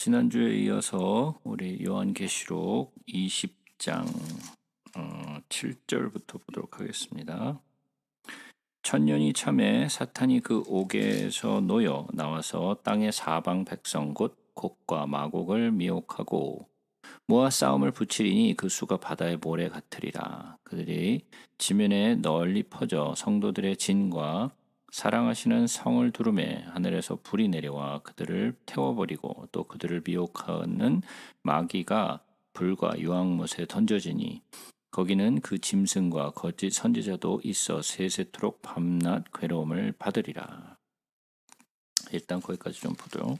지난주에 이어서 우리 요한계시록 20장 7절부터 어, 보도록 하겠습니다. 천년이 참에 사탄이 그 옥에서 놓여 나와서 땅의 사방 백성 곧 곡과 마곡을 미혹하고 모아 싸움을 붙이리니 그 수가 바다의 모래 같으리라. 그들이 지면에 널리 퍼져 성도들의 진과 사랑하시는 성을 두름매 하늘에서 불이 내려와 그들을 태워버리고 또 그들을 미혹하는 마귀가 불과 유황못에 던져지니 거기는 그 짐승과 거짓 선지자도 있어 세세토록 밤낮 괴로움을 받으리라. 일단 거기까지 좀 보죠.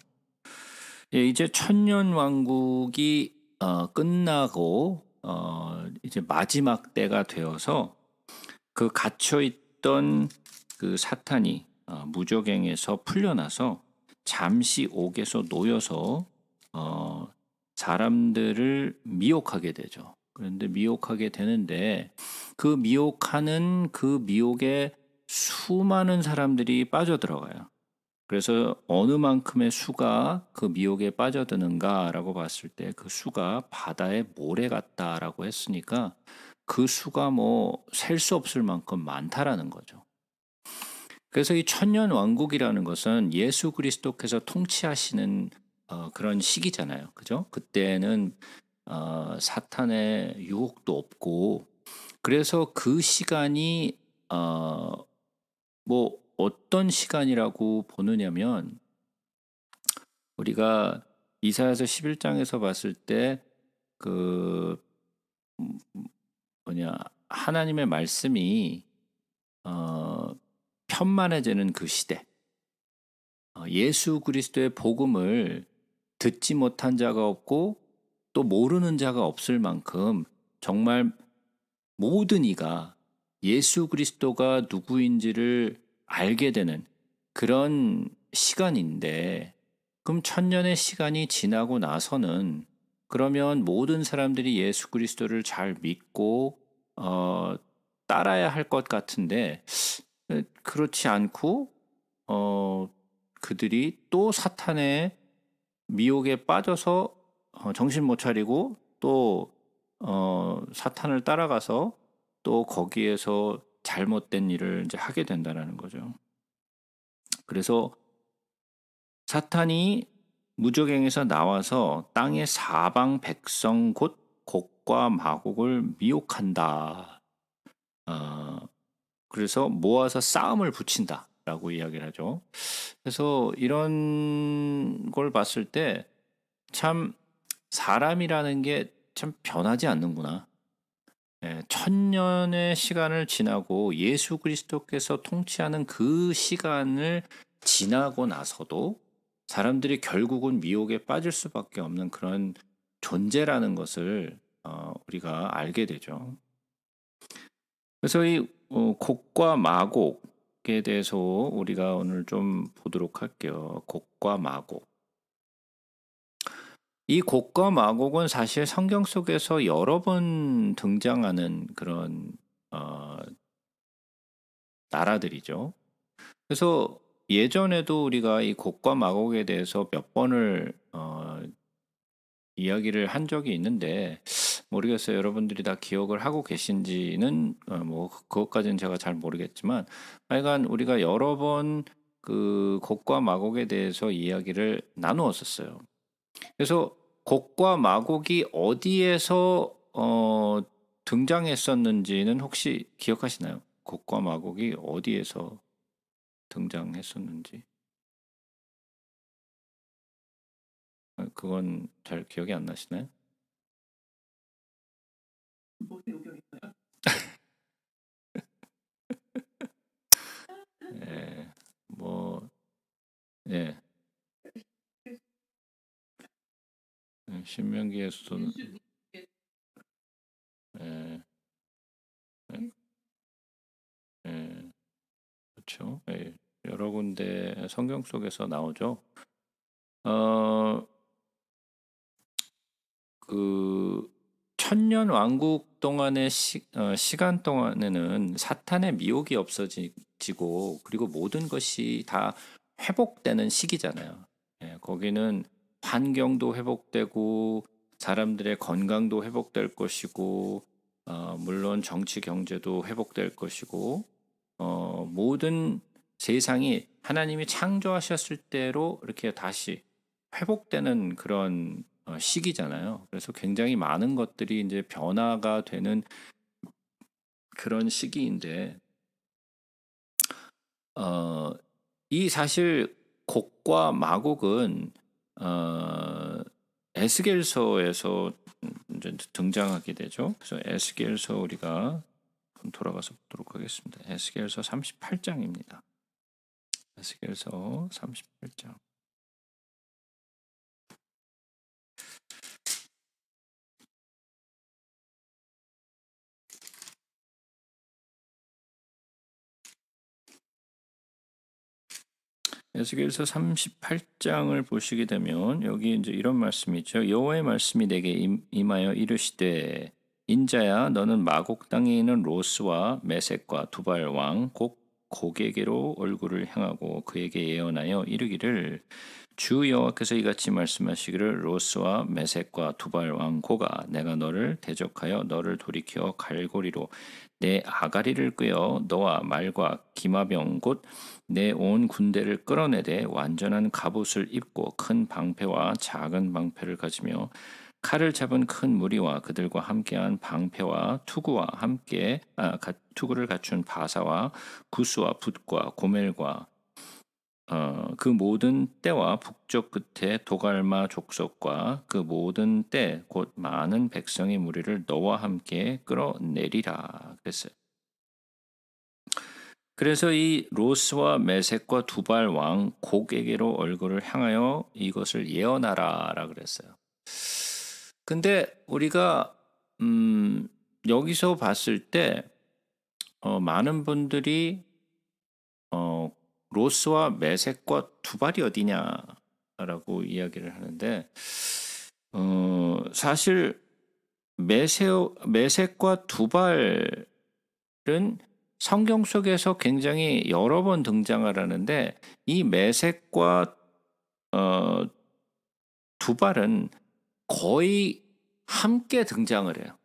예, 이제 천년 왕국이 어, 끝나고 어, 이제 마지막 때가 되어서 그 갇혀 있던 그 사탄이 어, 무적행에서 풀려나서 잠시 옥에서 놓여서 어, 사람들을 미혹하게 되죠. 그런데 미혹하게 되는데 그 미혹하는 그 미혹에 수많은 사람들이 빠져들어가요. 그래서 어느 만큼의 수가 그 미혹에 빠져드는가라고 봤을 때 그 수가 바다의 모래 같다라고 했으니까 그 수가 뭐 셀 수 없을 만큼 많다라는 거죠. 그래서 이 천년 왕국이라는 것은 예수 그리스도께서 통치하시는 어, 그런 시기잖아요. 그죠? 그때는 어, 사탄의 유혹도 없고 그래서 그 시간이 어, 뭐 어떤 시간이라고 보느냐면 우리가 이사야서 11장에서 봤을 때그 음, 음, 뭐냐 하나님의 말씀이 어 편만해지는 그 시대. 어, 예수 그리스도의 복음을 듣지 못한 자가 없고 또 모르는 자가 없을 만큼 정말 모든 이가 예수 그리스도가 누구인지를 알게 되는 그런 시간인데, 그럼 천년의 시간이 지나고 나서는 그러면 모든 사람들이 예수 그리스도를 잘 믿고, 어, 따라야 할 것 같은데, 네, 그렇지 않고 어, 그들이 또 사탄의 미혹에 빠져서 어, 정신 못 차리고 또 어, 사탄을 따라가서 또 거기에서 잘못된 일을 이제 하게 된다라는 거죠. 그래서 사탄이 무적행에서 나와서 땅의 사방 백성 곧 곡과 마곡을 미혹한다. 어, 그래서 모아서 싸움을 붙인다라고 이야기를 하죠. 그래서 이런 걸 봤을 때 참 사람이라는 게 참 변하지 않는구나. 예, 천년의 시간을 지나고 예수 그리스도께서 통치하는 그 시간을 지나고 나서도 사람들이 결국은 미혹에 빠질 수밖에 없는 그런 존재라는 것을 어, 우리가 알게 되죠. 그래서 이 어, 곡과 마곡에 대해서 우리가 오늘 좀 보도록 할게요. 곡과 마곡. 이 곡과 마곡은 사실 성경 속에서 여러 번 등장하는 그런 어, 나라들이죠. 그래서 예전에도 우리가 이 곡과 마곡에 대해서 몇 번을 이야기를 한 적이 있는데 모르겠어요. 여러분들이 다 기억을 하고 계신지는 어, 뭐 그것까지는 제가 잘 모르겠지만 하여간 우리가 여러 번 그 곡과 마곡에 대해서 이야기를 나누었었어요. 그래서 곡과 마곡이 어디에서 어, 등장했었는지는 혹시 기억하시나요? 곡과 마곡이 어디에서 등장했었는지? 그건 잘 기억이 안 나시나요? 예, 뭐, 예. 예 신명기의 수도는 예, 예, 예. 그렇죠. 예. 여러 군데 성경 속에서 나오죠. 어, 그 천년 왕국 동안의 시, 어, 시간 동안에는 사탄의 미혹이 없어지고 그리고 모든 것이 다 회복되는 시기잖아요. 예, 거기는 환경도 회복되고 사람들의 건강도 회복될 것이고 어, 물론 정치 경제도 회복될 것이고 어, 모든 세상이 하나님이 창조하셨을 때로 이렇게 다시 회복되는 그런 어, 시기잖아요. 그래서 굉장히 많은 것들이 이제 변화가 되는 그런 시기인데, 어, 이 사실 곡과 마곡은 어, 에스겔서에서 이제 등장하게 되죠. 그래서 에스겔서 우리가 돌아가서 보도록 하겠습니다. 에스겔서 38장입니다. 에스겔서 38장. 에스겔서 38장을 보시게 되면 여기 이제 이런 말씀이죠. 여호와의 말씀이 내게 임하여 이르시되 인자야 너는 마곡 땅에 있는 로스와 메섹과 두발 왕 곧 고객에로 얼굴을 향하고 그에게 예언하여 이르기를 주 여호와께서 이같이 말씀하시기를 로스와 메섹과 두발 왕고가 내가 너를 대적하여 너를 돌이켜 갈고리로 내 아가리를 끄어 너와 말과 기마병 곧 내온 군대를 끌어내되 완전한 갑옷을 입고 큰 방패와 작은 방패를 가지며 칼을 잡은 큰 무리와 그들과 함께한 방패와 투구와 함께 아, 투구를 갖춘 바사와 구스와 붓과 고멜과 어, 그 모든 때와 북쪽 끝에 도갈마 족속과 그 모든 때 곧 많은 백성의 무리를 너와 함께 끌어내리라 그랬어요. 그래서 이 로스와 메색과 두발 왕 곡에게로 얼굴을 향하여 이것을 예언하라라 그랬어요. 근데 우리가 음 여기서 봤을 때어 많은 분들이 어 로스와 메색과 두발이 어디냐라고 이야기를 하는데 어 사실 메세, 메색과 두발은 성경 속에서 굉장히 여러 번 등장을 하는데 이 매색과 어, 두발은 거의 함께 등장을 해요.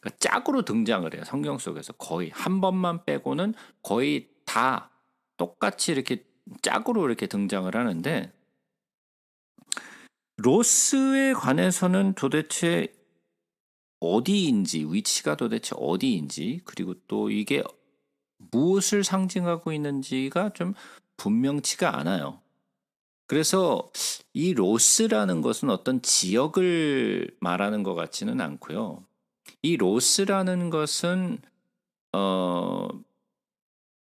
그러니까 짝으로 등장을 해요. 성경 속에서 거의 한 번만 빼고는 거의 다 똑같이 이렇게 짝으로 이렇게 등장을 하는데 로스에 관해서는 도대체 어디인지 위치가 도대체 어디인지 그리고 또 이게 무엇을 상징하고 있는지가 좀 분명치가 않아요. 그래서 이 로스라는 것은 어떤 지역을 말하는 것 같지는 않고요. 이 로스라는 것은 어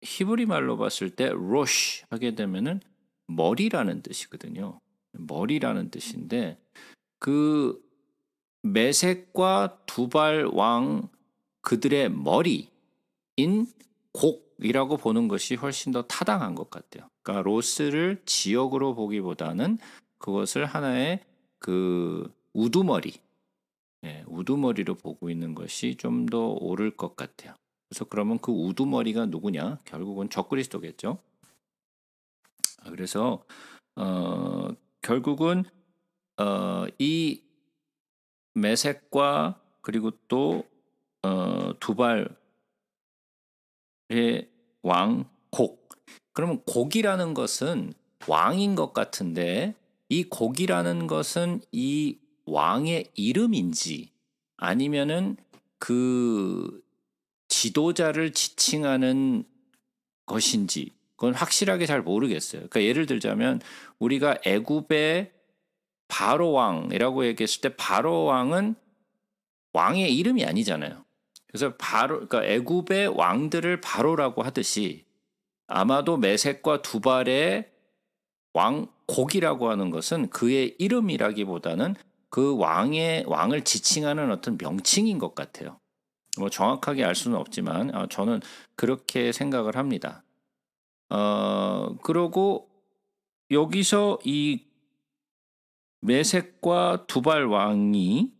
히브리 말로 봤을 때 로시 하게 되면은 머리라는 뜻이거든요. 머리라는 뜻인데 그 메색과 두발 왕 그들의 머리인 곡이라고 보는 것이 훨씬 더 타당한 것 같아요. 그러니까 로스를 지역으로 보기보다는 그것을 하나의 그 우두머리, 예, 우두머리로 보고 있는 것이 좀 더 옳을 것 같아요. 그래서 그러면 그 우두머리가 누구냐? 결국은 적그리스도겠죠. 아, 그래서 어, 결국은 어, 이 메색과 그리고 또 어, 두발 예, 왕곡. 그러면 곡이라는 것은 왕인 것 같은데 이 곡이라는 것은 이 왕의 이름인지 아니면은 그 지도자를 지칭하는 것인지 그건 확실하게 잘 모르겠어요. 그러니까 예를 들자면 우리가 애굽의 바로 왕이라고 얘기했을 때 바로 왕은 왕의 이름이 아니잖아요. 그래서 바로 그러니까 애굽의 왕들을 바로라고 하듯이 아마도 메색과 두발의 왕 곡이라고 하는 것은 그의 이름이라기보다는 그 왕의 왕을 지칭하는 어떤 명칭인 것 같아요. 뭐 정확하게 알 수는 없지만 아, 저는 그렇게 생각을 합니다. 어 그러고 여기서 이 메색과 두발 왕이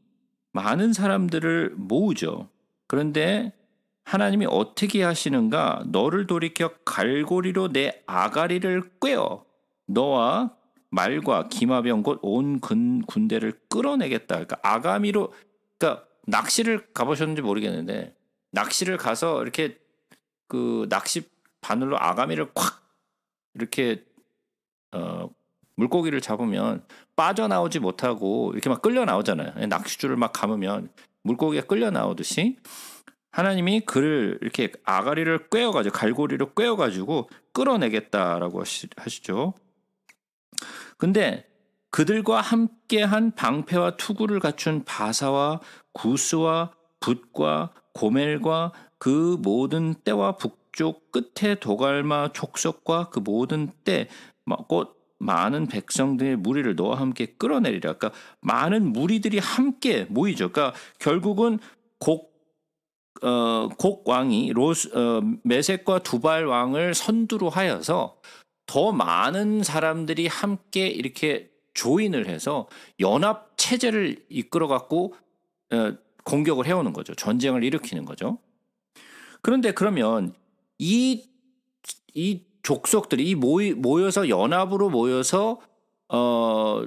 많은 사람들을 모으죠. 그런데 하나님이 어떻게 하시는가? 너를 돌이켜 갈고리로 내 아가리를 꿰어 너와 말과 기마병 곧 온 군대를 끌어내겠다. 그러니까 아가미로 그러니까 낚시를 가보셨는지 모르겠는데 낚시를 가서 이렇게 그 낚시 바늘로 아가미를 콱 이렇게 어 물고기를 잡으면 빠져나오지 못하고 이렇게 막 끌려 나오잖아요. 예, 낚싯줄을 막 감으면 물고기가 끌려 나오듯이 하나님이 그를 이렇게 아가리를 꿰어가지고 갈고리를 꿰어가지고 끌어내겠다라고 하시죠. 근데 그들과 함께한 방패와 투구를 갖춘 바사와 구스와 붓과 고멜과 그 모든 때와 북쪽 끝에 도갈마 족속과 그 모든 때, 곧 뭐, 많은 백성들의 무리를 너와 함께 끌어내리라. 그러니까 많은 무리들이 함께 모이죠. 그러니까 결국은 곡 어, 곡 왕이 로스 어, 메색과 두발 왕을 선두로 하여서 더 많은 사람들이 함께 이렇게 조인을 해서 연합 체제를 이끌어 갖고 어, 공격을 해오는 거죠. 전쟁을 일으키는 거죠. 그런데 그러면 이, 이 족속들이 이 모이, 모여서 연합으로 모여서 어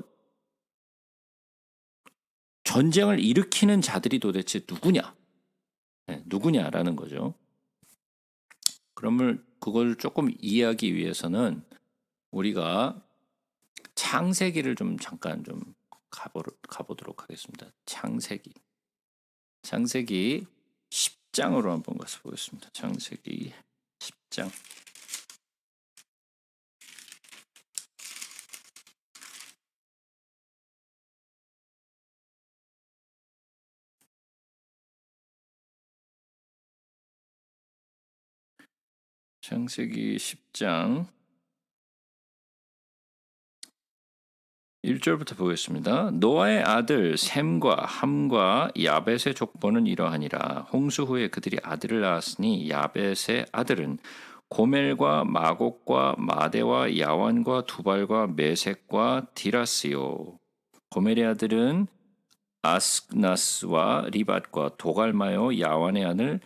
전쟁을 일으키는 자들이 도대체 누구냐? 네, 누구냐라는 거죠. 그러면 그걸 조금 이해하기 위해서는 우리가 창세기를 좀 잠깐 좀 가보, 가보도록 하겠습니다. 창세기. 창세기 10장으로 한번 가서 보겠습니다. 창세기 10장. 창세기 10장 1절부터 보겠습니다. 노아의 아들 샘과 함과 야벳의 족보는 이러하니라. 홍수 후에 그들이 아들을 낳았으니 야벳의 아들은 고멜과 마곡과 마대와 야완과 두발과 메색과 디라스요. 고멜의 아들은 아스나스와 리밧과 도갈마요 야완의 아들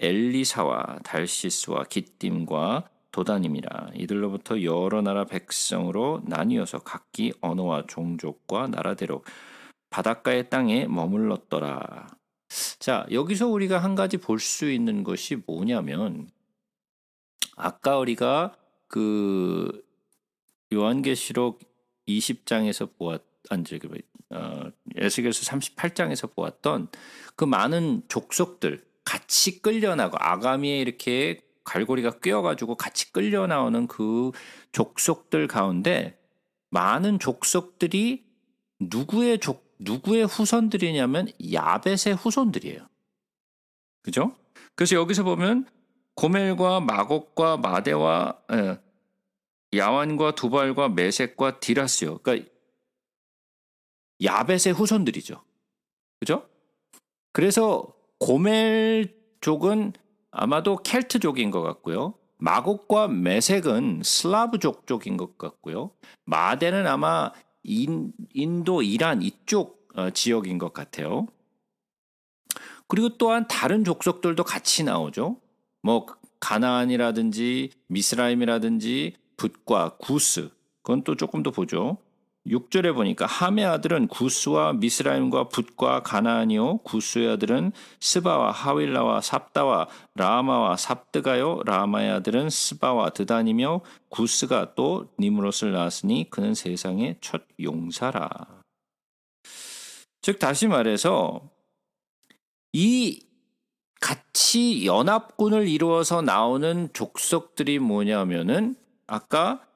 엘리사와 달시스와 기띔과 도단입이라 이들로부터 여러 나라 백성으로 나뉘어서 각기 언어와 종족과 나라대로 바닷가의 땅에 머물렀더라. 자, 여기서 우리가 한 가지 볼 수 있는 것이 뭐냐면 아까 우리가 그 요한계시록 20장에서 보았 아니 저기 어, 에스겔서 38장에서 보았던 그 많은 족속들 같이 끌려나고 아가미에 이렇게 갈고리가 끼어가지고 같이 끌려 나오는 그 족속들 가운데 많은 족속들이 누구의 족 누구의 후손들이냐면 야벳의 후손들이에요. 그죠? 그래서 여기서 보면 고멜과 마곡과 마대와 에, 예, 야완과 두발과 메색과 디라스요. 그러니까 야벳의 후손들이죠. 그죠? 그래서 고멜 족은 아마도 켈트족인 것 같고요. 마곡과 메색은 슬라브족 쪽인 것 같고요. 마대는 아마 인, 인도, 이란 이쪽 어, 지역인 것 같아요. 그리고 또한 다른 족속들도 같이 나오죠. 뭐 가나안이라든지 미스라임이라든지 붓과 구스 그건 또 조금 더 보죠. 6절에 보니까 함의 아들은 구스와 미스라임과 붓과 가나안이요 구스의 아들은 스바와 하윌라와 삽다와 라마와 삽드가요 라마의 아들은 스바와 드단이며 구스가 또 니무롯을 낳았으니 그는 세상의 첫 용사라. 즉 다시 말해서 이 같이 연합군을 이루어서 나오는 족속들이 뭐냐면은 아까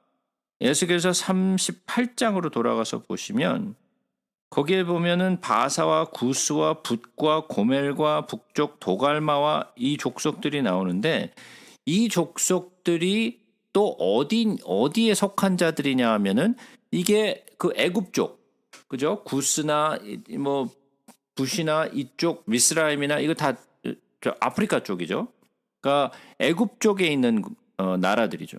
예수께서 38장으로 돌아가서 보시면 거기에 보면은 바사와 구스와 붓과 고멜과 북쪽 도갈마와 이 족속들이 나오는데 이 족속들이 또 어디 어디에 속한 자들이냐 하면은 이게 그 애굽 쪽 그죠 구스나 뭐 부시나 이쪽 미스라임이나 이거 다 아프리카 쪽이죠. 그러니까 애굽 쪽에 있는 어, 나라들이죠.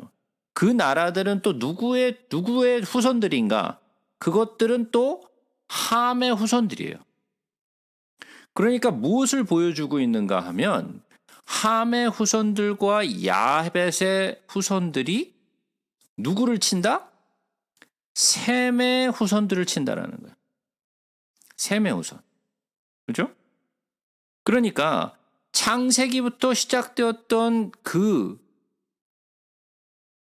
그 나라들은 또 누구의 누구의 후손들인가? 그것들은 또 함의 후손들이에요. 그러니까 무엇을 보여주고 있는가 하면 함의 후손들과 야벳의 후손들이 누구를 친다? 셈의 후손들을 친다라는 거예요. 셈의 후손. 그죠? 그러니까 창세기부터 시작되었던 그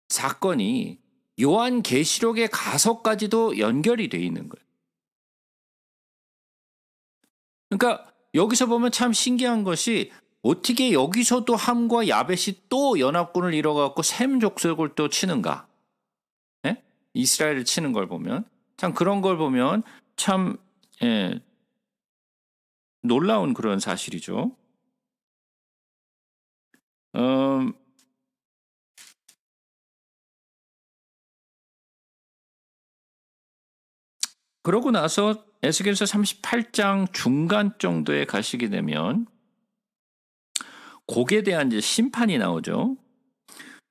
사건이 요한 계시록의 가서까지도 연결이 돼 있는 거예요. 그러니까 여기서 보면 참 신기한 것이 어떻게 여기서도 함과 야벳이 또 연합군을 이뤄갖고 샘 족속을 또 치는가? 예? 이스라엘을 치는 걸 보면 참 그런 걸 보면 참 예, 놀라운 그런 사실이죠. 음, 그러고 나서 에스겔서 38장 중간 정도에 가시게 되면 곡에 대한 이제 심판이 나오죠.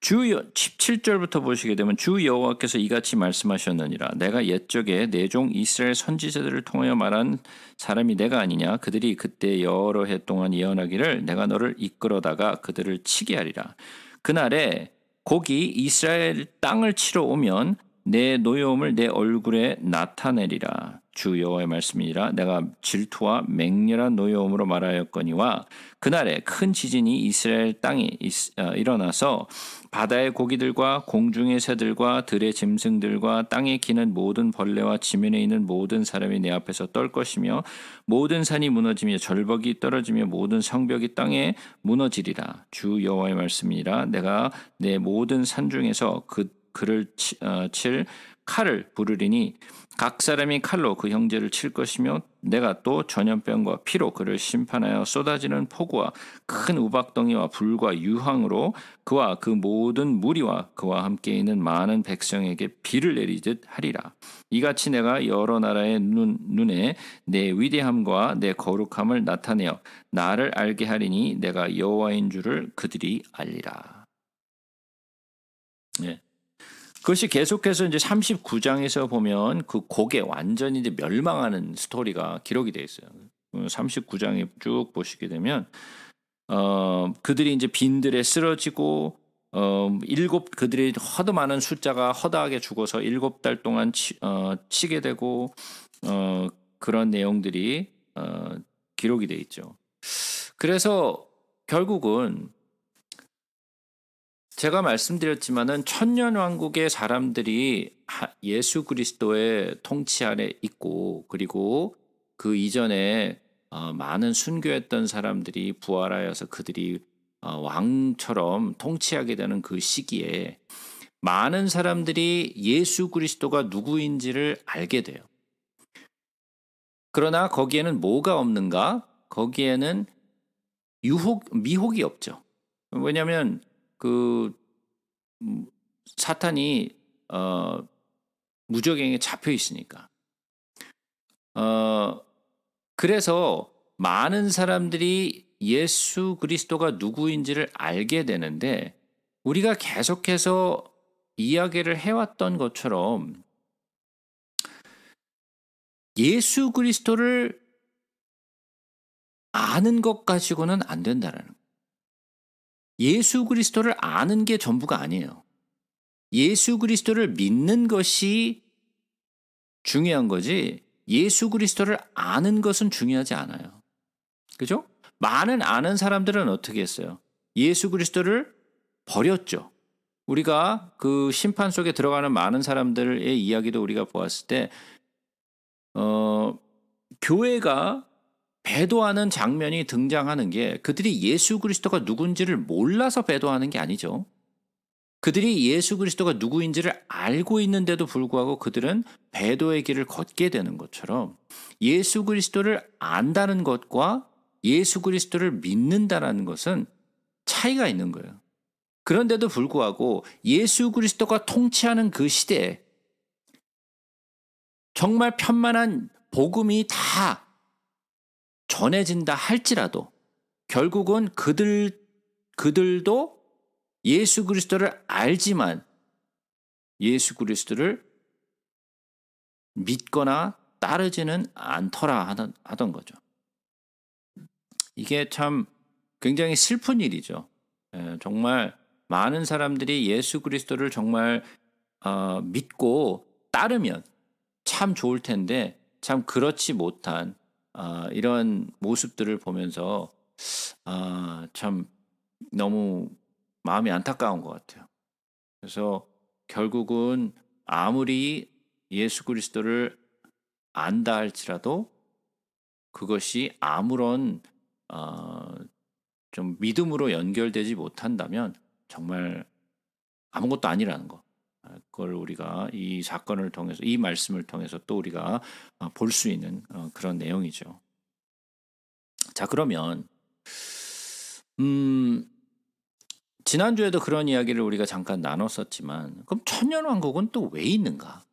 주 17절부터 보시게 되면 주 여호와께서 이같이 말씀하셨느니라 내가 옛적에 내종 이스라엘 선지자들을 통하여 말한 사람이 내가 아니냐 그들이 그때 여러 해 동안 예언하기를 내가 너를 이끌어다가 그들을 치게 하리라 그날에 곡이 이스라엘 땅을 치러 오면 내 노여움을 내 얼굴에 나타내리라. 주 여호와의 말씀이라 내가 질투와 맹렬한 노여움으로 말하였거니와 그날에 큰 지진이 이스라엘 땅에 어, 일어나서 바다의 고기들과 공중의 새들과 들의 짐승들과 땅에 기는 모든 벌레와 지면에 있는 모든 사람이 내 앞에서 떨 것이며 모든 산이 무너지며 절벽이 떨어지며 모든 성벽이 땅에 무너지리라 주 여호와의 말씀이라 내가 내 모든 산 중에서 그 그를 치, 어, 칠 칼을 부르리니 각 사람이 칼로 그 형제를 칠 것이며 내가 또 전염병과 피로 그를 심판하여 쏟아지는 폭우와 큰 우박덩이와 불과 유황으로 그와 그 모든 무리와 그와 함께 있는 많은 백성에게 비를 내리듯 하리라. 이같이 내가 여러 나라의 눈, 눈에 내 위대함과 내 거룩함을 나타내어 나를 알게 하리니 내가 여호와인 줄을 그들이 알리라. 네. 그것이 계속해서 이제 39장에서 보면 그 곡에 완전히 이제 멸망하는 스토리가 기록이 돼 있어요. 39장에 그 쭉 보시게 되면 어 그들이 이제 빈들에 쓰러지고 어 일곱 그들이 허도 많은 숫자가 허다하게 죽어서 일곱 달 동안 치, 어, 치게 되고 어 그런 내용들이 어 기록이 돼 있죠. 그래서 결국은 제가 말씀드렸지만은 천년 왕국의 사람들이 예수 그리스도의 통치 안에 있고 그리고 그 이전에 어, 많은 순교했던 사람들이 부활하여서 그들이 어, 왕처럼 통치하게 되는 그 시기에 많은 사람들이 예수 그리스도가 누구인지를 알게 돼요. 그러나 거기에는 뭐가 없는가? 거기에는 유혹, 미혹이 없죠. 왜냐하면 그 음, 사탄이 어, 무적행에 잡혀 있으니까. 어, 그래서 많은 사람들이 예수 그리스도가 누구인지를 알게 되는데 우리가 계속해서 이야기를 해왔던 것처럼 예수 그리스도를 아는 것 가지고는 안 된다라는 거예요. 예수 그리스도를 아는 게 전부가 아니에요. 예수 그리스도를 믿는 것이 중요한 거지 예수 그리스도를 아는 것은 중요하지 않아요. 그죠? 많은 아는 사람들은 어떻게 했어요? 예수 그리스도를 버렸죠. 우리가 그 심판 속에 들어가는 많은 사람들의 이야기도 우리가 보았을 때, 어, 교회가 배도하는 장면이 등장하는 게 그들이 예수 그리스도가 누군지를 몰라서 배도하는 게 아니죠. 그들이 예수 그리스도가 누구인지를 알고 있는데도 불구하고 그들은 배도의 길을 걷게 되는 것처럼 예수 그리스도를 안다는 것과 예수 그리스도를 믿는다라는 것은 차이가 있는 거예요. 그런데도 불구하고 예수 그리스도가 통치하는 그 시대에 정말 편만한 복음이 다 전해진다 할지라도 결국은 그들 그들도 예수 그리스도를 알지만 예수 그리스도를 믿거나 따르지는 않더라 하던 거죠. 이게 참 굉장히 슬픈 일이죠. 예, 정말 많은 사람들이 예수 그리스도를 정말 어, 믿고 따르면 참 좋을 텐데 참 그렇지 못한 아, 이한 모습들을 보면서 아, 참 너무 마음이 안타까운 것 같아요. 그래서 결국은 아무리 예수 그리스도를 안다 할지라도 그것이 아무런 어, 좀 믿음으로 연결되지 못한다면 정말 아무것도 아니라는 거. 그걸 우리가 이 사건을 통해서 이 말씀을 통해서 또 우리가 어, 볼수 있는 어, 그런 내용이죠. 자 그러면 음 지난주에도 그런 이야기를 우리가 잠깐 나눴었지만 그럼 천년 왕국은 또 왜 있는가?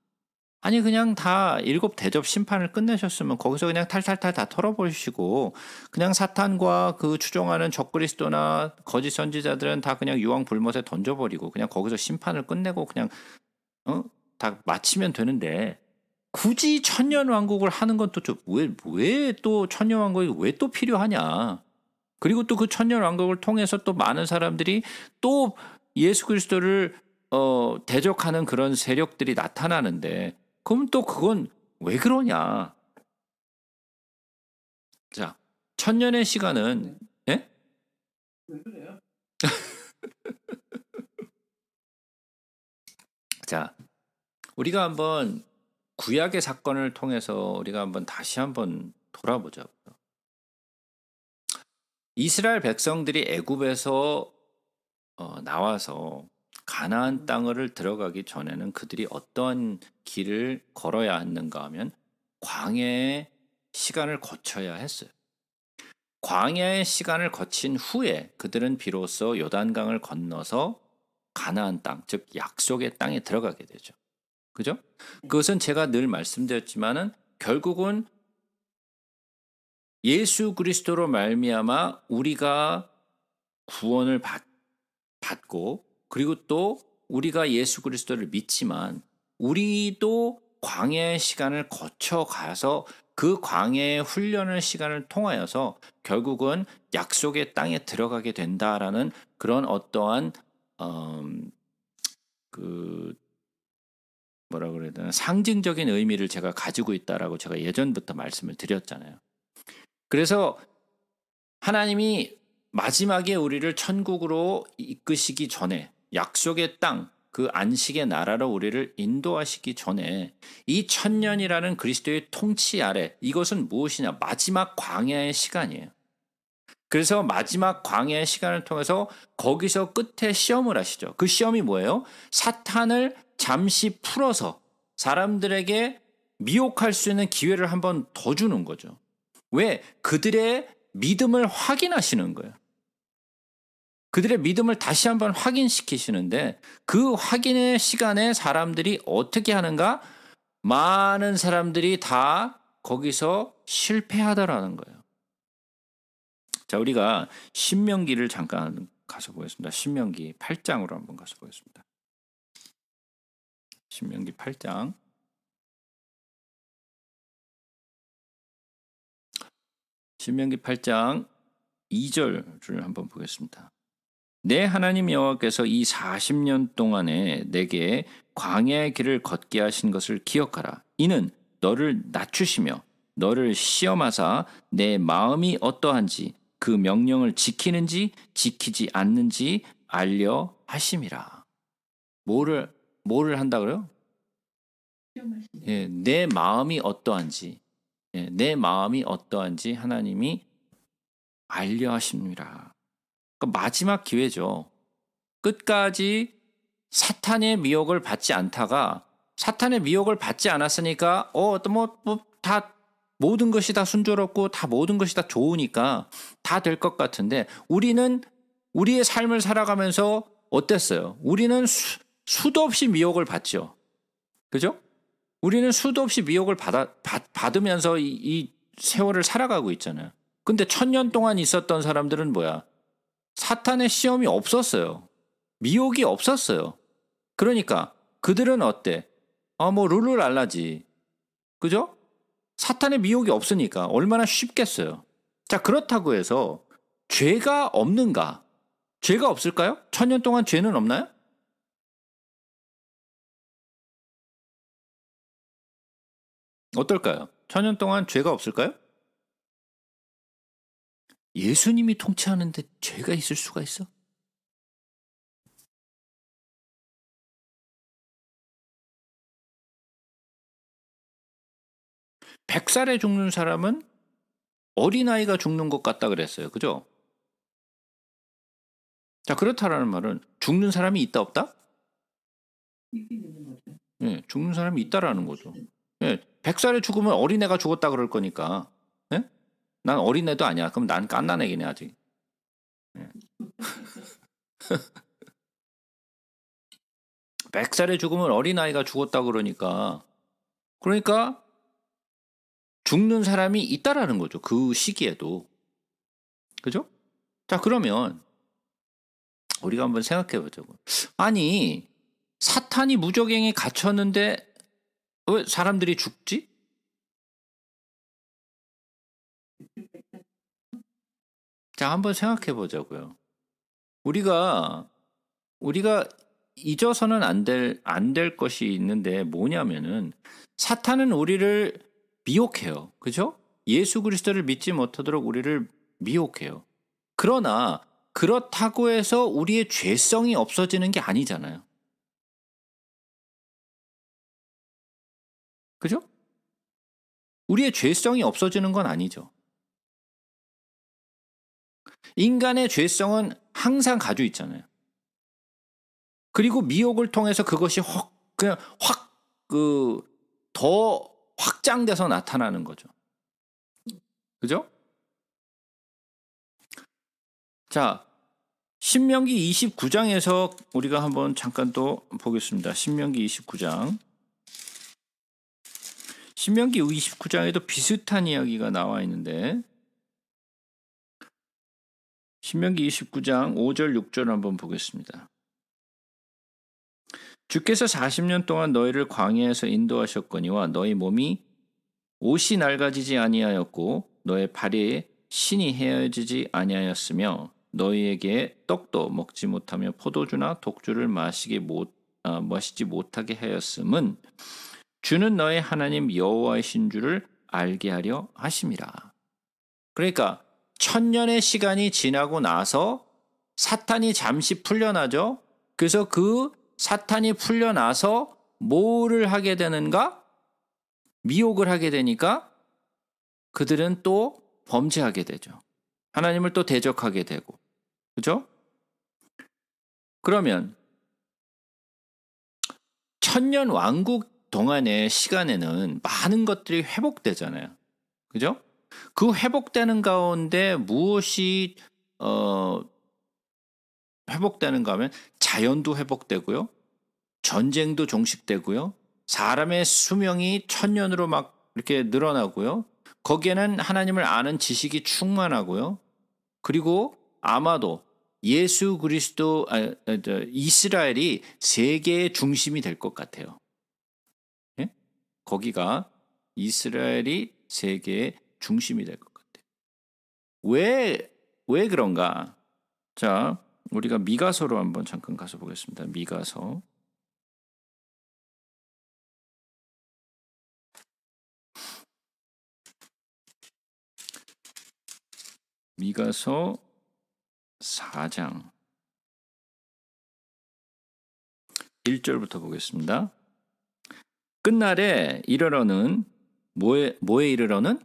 아니 그냥 다 일곱 대접 심판을 끝내셨으면 거기서 그냥 탈탈탈 다 털어버리시고 그냥 사탄과 그 추종하는 적그리스도나 거짓 선지자들은 다 그냥 유황 불못에 던져버리고 그냥 거기서 심판을 끝내고 그냥 어? 다 마치면 되는데 굳이 천년 왕국을 하는 건 또왜왜 또 천년 왕국이 왜 또 필요하냐? 그리고 또 그 천년 왕국을 통해서 또 많은 사람들이 또 예수 그리스도를 어, 대적하는 그런 세력들이 나타나는데 그럼 또 그건 왜 그러냐? 자, 천년의 시간은 네. 예? 그래 자, 우리가 한번 구약의 사건을 통해서 우리가 한번 다시 한번 돌아보자고요. 이스라엘 백성들이 애굽에서 어, 나와서 가나안 땅을 들어가기 전에는 그들이 어떤 길을 걸어야 했는가 하면 광야의 시간을 거쳐야 했어요. 광야의 시간을 거친 후에 그들은 비로소 요단강을 건너서 가나안 땅, 즉 약속의 땅에 들어가게 되죠. 그죠? 네. 그것은 제가 늘 말씀드렸지만은 결국은 예수 그리스도로 말미암아 우리가 구원을 받, 받고 그리고 또 우리가 예수 그리스도를 믿지만 우리도 광야의 시간을 거쳐가서 그 광야의 훈련을 시간을 통하여서 결국은 약속의 땅에 들어가게 된다라는 그런 어떠한 음, 그 뭐라 그래야 되나 상징적인 의미를 제가 가지고 있다라고 제가 예전부터 말씀을 드렸잖아요. 그래서 하나님이 마지막에 우리를 천국으로 이끄시기 전에 약속의 땅, 그 안식의 나라로 우리를 인도하시기 전에 이 천년이라는 그리스도의 통치 아래 이것은 무엇이냐? 마지막 광야의 시간이에요. 그래서 마지막 광야의 시간을 통해서 거기서 끝에 시험을 하시죠. 그 시험이 뭐예요? 사탄을 잠시 풀어서 사람들에게 미혹할 수 있는 기회를 한 번 더 주는 거죠. 왜? 그들의 믿음을 확인하시는 거예요. 그들의 믿음을 다시 한번 확인시키시는데 그 확인의 시간에 사람들이 어떻게 하는가? 많은 사람들이 다 거기서 실패하다라는 거예요. 자, 우리가 신명기를 잠깐 가서 보겠습니다. 신명기 8장으로 한번 가서 보겠습니다. 신명기 8장. 신명기 8장 2절을 한번 보겠습니다. 내 하나님 여호와께서 이 40년 동안에 내게 광야의 길을 걷게 하신 것을 기억하라. 이는 너를 낮추시며 너를 시험하사 내 마음이 어떠한지 그 명령을 지키는지 지키지 않는지 알려 하심이라. 뭐를 뭐를 한다 그래요? 예, 내 마음이 어떠한지 예, 내 마음이 어떠한지 하나님이 알려 하십니다. 그러니까 마지막 기회죠. 끝까지 사탄의 미혹을 받지 않다가 사탄의 미혹을 받지 않았으니까 어뭐다 뭐, 뭐 모든 것이 다 순조롭고 다 모든 것이 다 좋으니까 다 될 것 같은데 우리는 우리의 삶을 살아가면서 어땠어요? 우리는 수, 수도 없이 미혹을 받죠. 그죠? 우리는 수도 없이 미혹을 받아, 받, 받으면서 이, 이 세월을 살아가고 있잖아요. 근데 천년 동안 있었던 사람들은 뭐야? 사탄의 시험이 없었어요. 미혹이 없었어요. 그러니까 그들은 어때? 아, 뭐 룰루랄라지. 그죠? 사탄의 미혹이 없으니까 얼마나 쉽겠어요. 자, 그렇다고 해서 죄가 없는가? 죄가 없을까요? 천년 동안 죄는 없나요? 어떨까요? 천년 동안 죄가 없을까요? 예수님이 통치하는데 죄가 있을 수가 있어? 1 0 0살에 죽는 사람은 어린아이가 죽는 것 같다 그랬어요. 그죠? 자, 그렇다라는 말은 죽는 사람이 있다 없다? 예, 죽는 사람이 있다라는 거죠. 1 예, 0 0살에 죽으면 어린애가 죽었다 그럴 거니까. 예? 난 어린애도 아니야. 그럼 난 깐 난 애기네 아직. 1 0 0살의죽음을 어린아이가 죽었다 그러니까 그러니까 죽는 사람이 있다라는 거죠. 그 시기에도. 그죠? 자, 그러면 우리가 한번 생각해 보자고. 아니, 사탄이 무적행에 갇혔는데 왜 사람들이 죽지? 자, 한번 생각해 보자고요. 우리가, 우리가 잊어서는 안 될, 안 될 것이 있는데 뭐냐면은 사탄은 우리를 미혹해요. 그죠? 예수 그리스도를 믿지 못하도록 우리를 미혹해요. 그러나 그렇다고 해서 우리의 죄성이 없어지는 게 아니잖아요. 그죠? 우리의 죄성이 없어지는 건 아니죠. 인간의 죄성은 항상 가지고 있잖아요. 그리고 미혹을 통해서 그것이 확 그냥 확 그 더 확장돼서 나타나는 거죠. 그죠? 자, 신명기 29장에서 우리가 한번 잠깐 또 보겠습니다. 신명기 29장. 신명기 29장에도 비슷한 이야기가 나와 있는데 신명기 29장 5절 6절 한번 보겠습니다. 주께서 40년 동안 너희를 광야에서 인도하셨거니와 너희 몸이 옷이 낡아지지 아니하였고 너의 발이 신이 헤어지지 아니하였으며 너희에게 떡도 먹지 못하며 포도주나 독주를 마시게 못 아, 마시지 못하게 하였음은 주는 너의 하나님 여호와이신 줄을 알게 하려 하심이라. 그러니까 천년의 시간이 지나고 나서 사탄이 잠시 풀려나죠. 그래서 그 사탄이 풀려나서 뭐를 하게 되는가? 미혹을 하게 되니까 그들은 또 범죄하게 되죠. 하나님을 또 대적하게 되고. 그죠? 그러면 천년 왕국 동안의 시간에는 많은 것들이 회복되잖아요. 그죠? 그 회복되는 가운데 무엇이 어 회복되는가 하면 자연도 회복되고요. 전쟁도 종식되고요. 사람의 수명이 천년으로 막 이렇게 늘어나고요. 거기에는 하나님을 아는 지식이 충만하고요. 그리고 아마도 예수 그리스도 아, 아 이스라엘이 세계의 중심이 될 것 같아요. 예? 거기가 이스라엘이 세계의 중심이 될 것 같아요. 왜, 왜 그런가? 자, 우리가 미가서로 한번 잠깐 가서 보겠습니다. 미가서. 미가서 4장 1절부터 보겠습니다. 끝날에 이르러는 뭐에, 뭐에 이르러는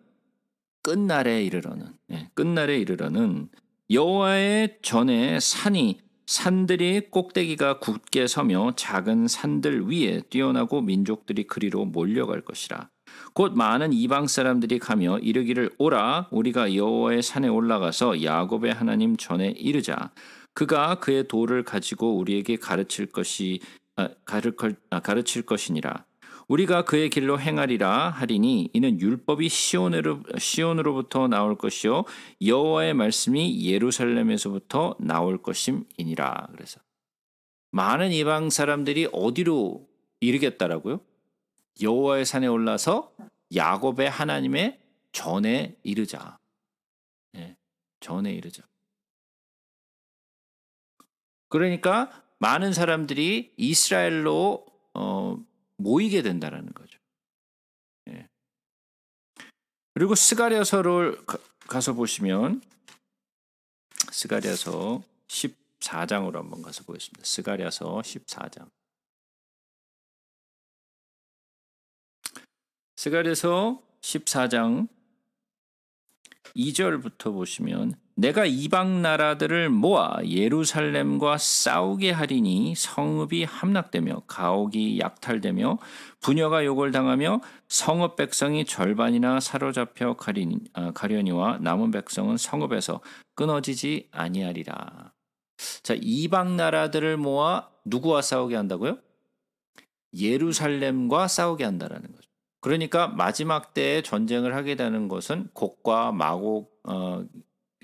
끝날에 이르러는 예, 끝날에 이르러는 여호와의 전에 산이 산들이 꼭대기가 굳게 서며 작은 산들 위에 뛰어나고 민족들이 그리로 몰려갈 것이라. 곧 많은 이방 사람들이 가며 이르기를 오라 우리가 여호와의 산에 올라가서 야곱의 하나님 전에 이르자 그가 그의 도를 가지고 우리에게 가르칠 것이 아, 가르칠, 아, 가르칠 것이니라 우리가 그의 길로 행하리라 하리니 이는 율법이 시온으로, 시온으로부터 나올 것이요 여호와의 말씀이 예루살렘에서부터 나올 것임이니라. 그래서 많은 이방 사람들이 어디로 이르겠다라고요? 여호와의 산에 올라서 야곱의 하나님의 전에 이르자. 네, 전에 이르자. 그러니까 많은 사람들이 이스라엘로 어, 모이게 된다라는 거죠. 예. 그리고 스가랴서를 가서 보시면 스가랴서 14장으로 한번 가서 보겠습니다. 스가랴서 14장. 스가랴서 14장 2절부터 보시면 내가 이방 나라들을 모아 예루살렘과 싸우게 하리니 성읍이 함락되며 가옥이 약탈되며 부녀가 욕을 당하며 성읍 백성이 절반이나 사로잡혀 아, 가려니와 남은 백성은 성읍에서 끊어지지 아니하리라. 자, 이방 나라들을 모아 누구와 싸우게 한다고요? 예루살렘과 싸우게 한다라는 거죠. 그러니까 마지막 때에 전쟁을 하게 되는 것은 곡과 마곡 어,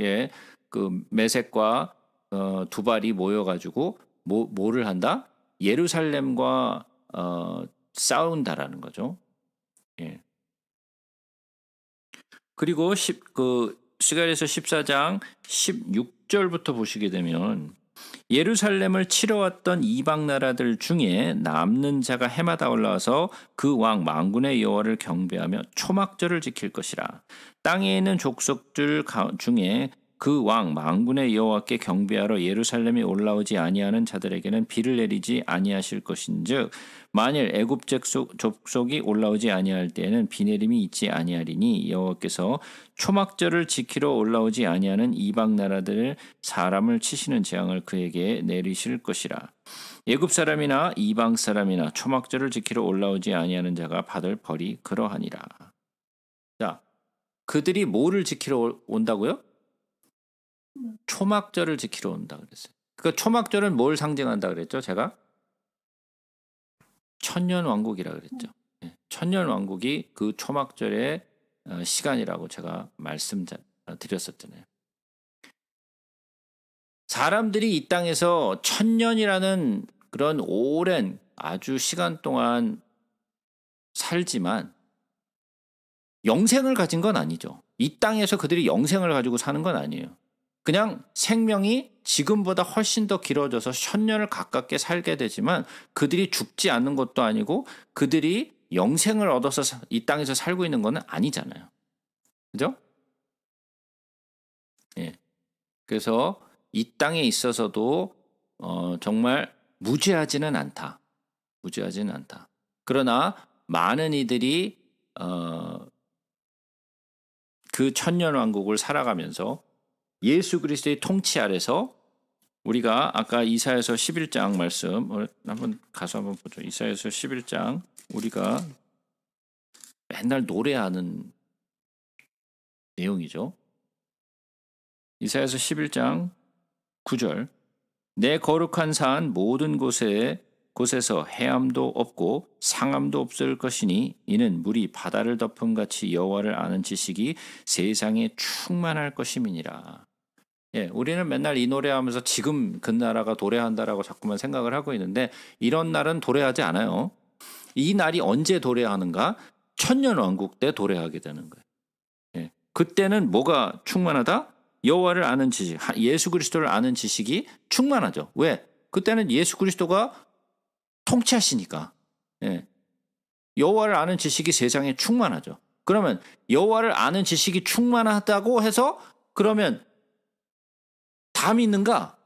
예, 그 메색과 어, 두발이 모여가지고 뭐, 뭐를 한다? 예루살렘과 어, 싸운다라는 거죠. 예. 그리고 10, 그스가에서 14장 16절부터 보시게 되면 예루살렘을 치러왔던 이방 나라들 중에 남는 자가 해마다 올라와서 그 왕 망군의 여호와를 경배하며 초막절을 지킬 것이라. 땅에 있는 족속들 중에 그왕 망군의 여호와께 경배하러 예루살렘에 올라오지 아니하는 자들에게는 비를 내리지 아니하실 것인즉 만일 애굽 족속이 올라오지 아니할 때에는 비내림이 있지 아니하리니 여호와께서 초막절을 지키러 올라오지 아니하는 이방 나라들 사람을 치시는 재앙을 그에게 내리실 것이라 애굽 사람이나 이방 사람이나 초막절을 지키러 올라오지 아니하는 자가 받을 벌이 그러하니라 자 그들이 뭐를 지키러 온다고요? 초막절을 지키러 온다 그랬어요. 그러니까 초막절은 뭘 상징한다 그랬죠? 제가 천년 왕국이라 그랬죠. 예, 천년 왕국이 그 초막절의 어, 시간이라고 제가 말씀드렸었잖아요. 사람들이 이 땅에서 천년이라는 그런 오랜 아주 시간 동안 살지만 영생을 가진 건 아니죠. 이 땅에서 그들이 영생을 가지고 사는 건 아니에요. 그냥 생명이 지금보다 훨씬 더 길어져서 천년을 가깝게 살게 되지만 그들이 죽지 않는 것도 아니고 그들이 영생을 얻어서 이 땅에서 살고 있는 것은 아니잖아요. 그죠? 예. 그래서 이 땅에 있어서도 어, 정말 무죄하지는 않다. 무죄하지는 않다. 그러나 많은 이들이 어, 그 천년 왕국을 살아가면서 예수 그리스도의 통치 아래서 우리가 아까 이사에서 11장 말씀을 어, 한번 가서 한번 보죠. 이사에서 11장 우리가 맨날 노래하는 내용이죠. 이사에서 11장 9절 내 거룩한 산 모든 곳에 곳에서 해함도 없고 상함도 없을 것이니 이는 물이 바다를 덮음 같이 여호와를 아는 지식이 세상에 충만할 것임이니라. 예, 우리는 맨날 이 노래하면서 지금 그 나라가 도래한다라고 자꾸만 생각을 하고 있는데 이런 날은 도래하지 않아요. 이 날이 언제 도래하는가? 천년 왕국 때 도래하게 되는 거예요. 예, 그때는 뭐가 충만하다? 여호와를 아는 지식, 예수 그리스도를 아는 지식이 충만하죠. 왜? 그때는 예수 그리스도가 통치하시니까. 예. 여호와를 아는 지식이 세상에 충만하죠. 그러면 여호와를 아는 지식이 충만하다고 해서 그러면 다 믿는가?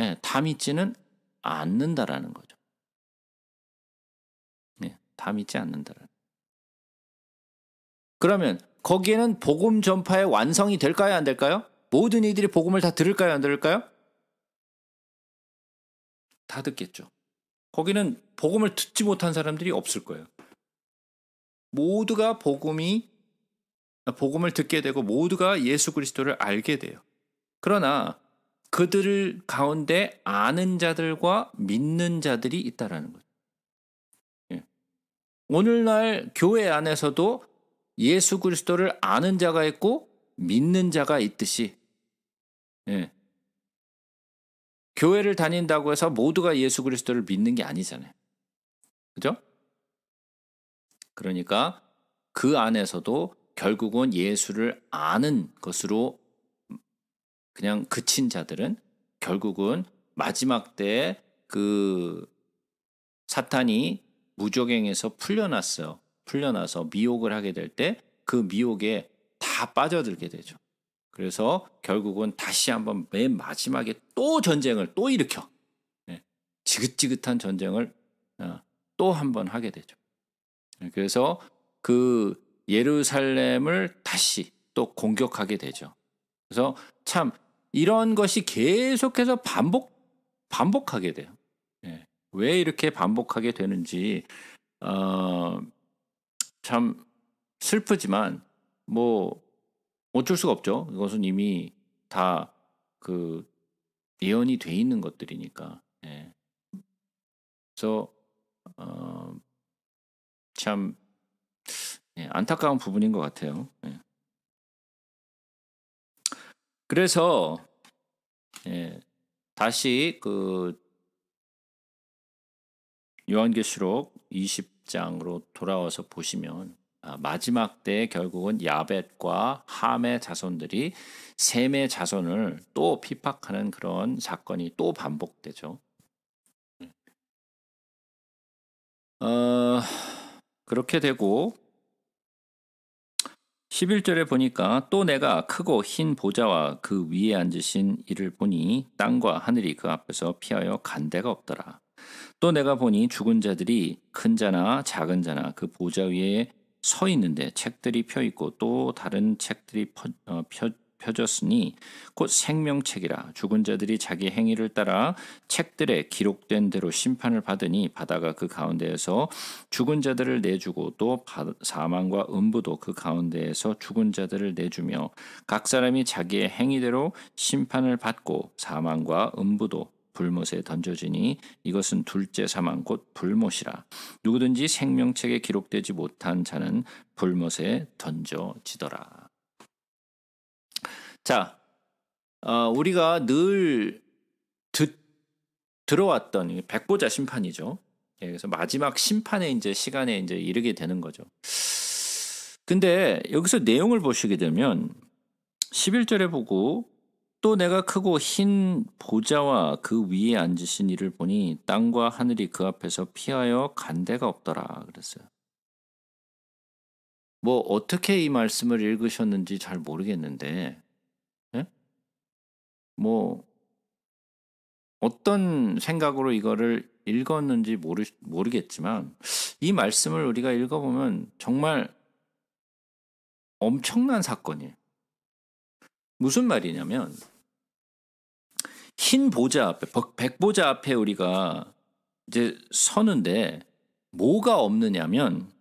예, 다 믿지는 않는다라는 거죠. 예, 다 믿지 않는다라는. 그러면 거기에는 복음 전파의 완성이 될까요, 안 될까요? 모든 이들이 복음을 다 들을까요, 안 들을까요? 다 듣겠죠. 거기는 복음을 듣지 못한 사람들이 없을 거예요. 모두가 복음이 복음을 듣게 되고 모두가 예수 그리스도를 알게 돼요. 그러나 그들 을 가운데 아는 자들과 믿는 자들이 있다라는 거죠. 예. 오늘날 교회 안에서도 예수 그리스도를 아는 자가 있고 믿는 자가 있듯이 예. 교회를 다닌다고 해서 모두가 예수 그리스도를 믿는 게 아니잖아요. 그죠? 그러니까 그 안에서도 결국은 예수를 아는 것으로 그냥 그친 자들은 결국은 마지막 때 그 사탄이 무적행에서 풀려났어. 요 풀려나서 미혹을 하게 될 때 그 미혹에 다 빠져들게 되죠. 그래서 결국은 다시 한번 맨 마지막에 또 전쟁을 또 일으켜. 네. 지긋지긋한 전쟁을 어, 또한번 하게 되죠. 예, 그래서 그 예루살렘을 다시 또 공격하게 되죠. 그래서 참 이런 것이 계속해서 반복 반복하게 돼요. 예. 왜 이렇게 반복하게 되는지 어, 참 슬프지만 뭐 어쩔 수가 없죠. 이것은 이미 다 그 예언이 돼 있는 것들이니까. 예. 그래서 어, 참 예, 안타까운 부분인 것 같아요. 예. 그래서 예, 다시 그 요한계시록 20장으로 돌아와서 보시면 아, 마지막 때 결국은 야벳과 함의 자손들이 셈의 자손을 또 핍박하는 그런 사건이 또 반복되죠. 어, 그렇게 되고 11절에 보니까 또 내가 크고 흰 보좌와 그 위에 앉으신 이를 보니 땅과 하늘이 그 앞에서 피하여 간 데가 없더라. 또 내가 보니 죽은 자들이 큰 자나 작은 자나 그 보좌 위에 서 있는데 책들이 펴 있고 또 다른 책들이 펴, 어, 펴, 펴졌으니 곧 생명책이라 죽은 자들이 자기 행위를 따라 책들에 기록된 대로 심판을 받으니 바다가 그 가운데에서 죽은 자들을 내주고 또 사망과 음부도 그 가운데에서 죽은 자들을 내주며 각 사람이 자기의 행위대로 심판을 받고 사망과 음부도 불못에 던져지니 이것은 둘째 사망 곧 불못이라 누구든지 생명책에 기록되지 못한 자는 불못에 던져지더라. 자, 어, 우리가 늘 듣, 들어왔던 백보자 심판이죠. 예, 그래서 마지막 심판의 이제 시간에 이제 이르게 되는 거죠. 근데 여기서 내용을 보시게 되면 11절에 보고 또 내가 크고 흰 보좌와 그 위에 앉으신 이를 보니 땅과 하늘이 그 앞에서 피하여 간 데가 없더라 그랬어요. 뭐 어떻게 이 말씀을 읽으셨는지 잘 모르겠는데 뭐 어떤 생각으로 이거를 읽었는지 모르, 모르겠지만 이 말씀을 우리가 읽어보면 정말 엄청난 사건이에요. 무슨 말이냐면 흰 보좌 앞에 백보좌 앞에 우리가 이제 서는데 뭐가 없느냐면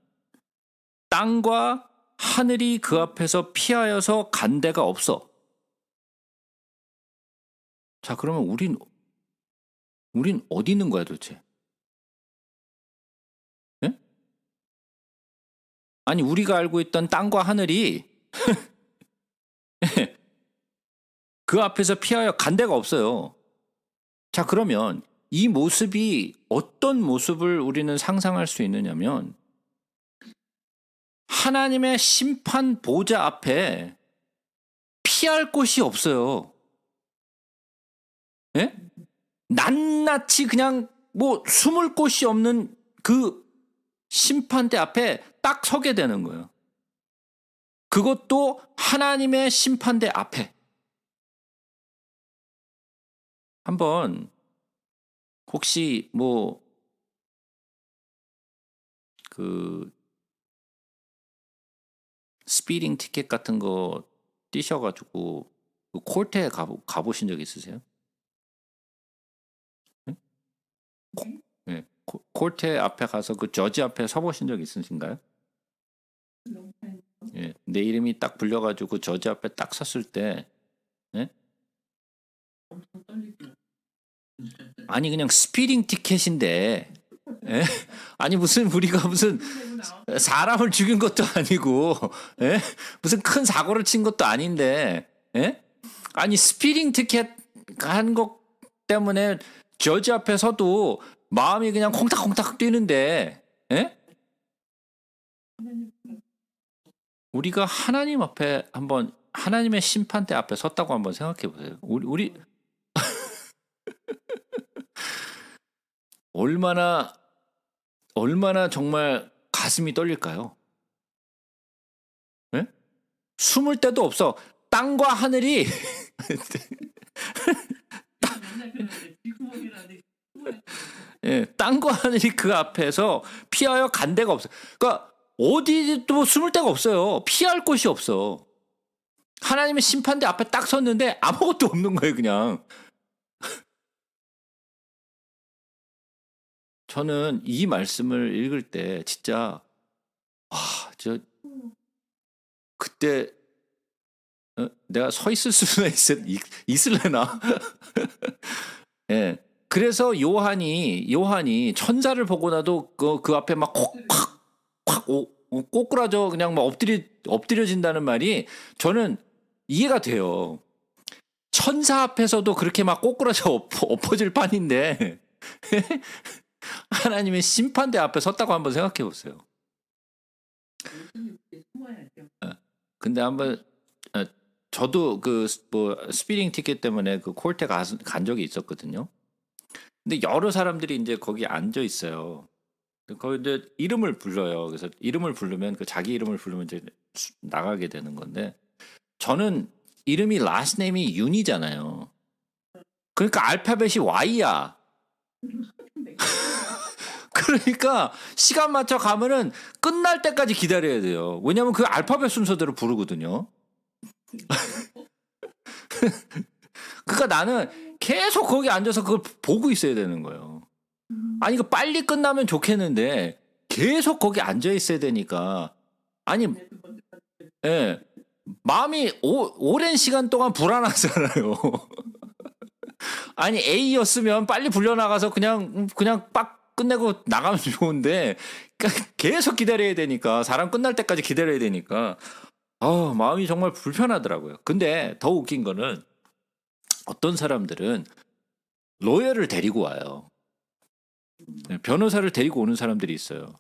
땅과 하늘이 그 앞에서 피하여서 간 데가 없어. 자, 그러면 우린, 우린 어디 있는 거야 도대체? 네? 아니, 우리가 알고 있던 땅과 하늘이 예. 그 앞에서 피하여 간 데가 없어요. 자, 그러면 이 모습이 어떤 모습을 우리는 상상할 수 있느냐면 하나님의 심판 보좌 앞에 피할 곳이 없어요. 예? 낱낱이 그냥 뭐 숨을 곳이 없는 그 심판대 앞에 딱 서게 되는 거예요. 그것도 하나님의 심판대 앞에. 한번 혹시 뭐 그 스피링 티켓 같은 거 뛰셔가지고 그 콜테에 가보, 가보신 적 있으세요? 네. 콜테 네, 앞에 가서 그 저지 앞에 서보신 적 있으신가요? 예, 내 이름이 딱 불려가지고 그 저지 앞에 딱 섰을 때, 예? 아니 그냥 스피링 티켓인데, 예? 아니 무슨 우리가 무슨 사람을 죽인 것도 아니고, 예? 무슨 큰 사고를 친 것도 아닌데, 예? 아니 스피링 티켓 한것 때문에 저지 앞에서도 마음이 그냥 콩닥콩닥 뛰는데, 에? 예? 우리가 하나님 앞에 한번 하나님의 심판대 앞에 섰다고 한번 생각해 보세요. 우리, 우리 얼마나 얼마나 정말 가슴이 떨릴까요? 에? 예? 숨을 데도 없어. 땅과 하늘이 예, 땅과 하늘이 그 앞에서 피하여 간 데가 없어요. 그러니까 어디도 숨을 데가 없어요. 피할 곳이 없어. 하나님의 심판대 앞에 딱 섰는데 아무것도 없는 거예요, 그냥. 저는 이 말씀을 읽을 때 진짜 와, 아, 저 그때 어? 내가 서 있을 수는 있, 있을래나? 예. 그래서 요한이 요한이 천사를 보고 나도 그, 그 앞에 막 콕콕콕 꼬꾸라져 그냥 막 엎드려 엎드려진다는 말이 저는 이해가 돼요. 천사 앞에서도 그렇게 막 꼬꾸라져 엎, 어질 판인데 하나님의 심판대 앞에 섰다고 한번 생각해 보세요. 음, 어, 근데 한번 저도 그뭐 스피링 티켓 때문에 그 콜테 간 적이 있었거든요. 근데 여러 사람들이 이제 거기 앉아 있어요. 거기 이제 이름을 불러요. 그래서 이름을 부르면 그 자기 이름을 부르면 이제 나가게 되는 건데 저는 이름이 라스 네임이 윤이잖아요. 그러니까 알파벳이 Y야. 그러니까 시간 맞춰 가면은 끝날 때까지 기다려야 돼요. 왜냐면 그 알파벳 순서대로 부르거든요. 그러니까 나는 계속 거기 앉아서 그걸 보고 있어야 되는 거예요. 아니 그 빨리 끝나면 좋겠는데 계속 거기 앉아 있어야 되니까 아니 예 네, 마음이 오, 랜 시간 동안 불안하잖아요. 아니 A였으면 빨리 불려나가서 그냥 그냥 빡 끝내고 나가면 좋은데 그러니까 계속 기다려야 되니까 사람 끝날 때까지 기다려야 되니까 어, 마음이 정말 불편하더라고요. 근데 더 웃긴 거는 어떤 사람들은 로열을 데리고 와요. 네, 변호사를 데리고 오는 사람들이 있어요.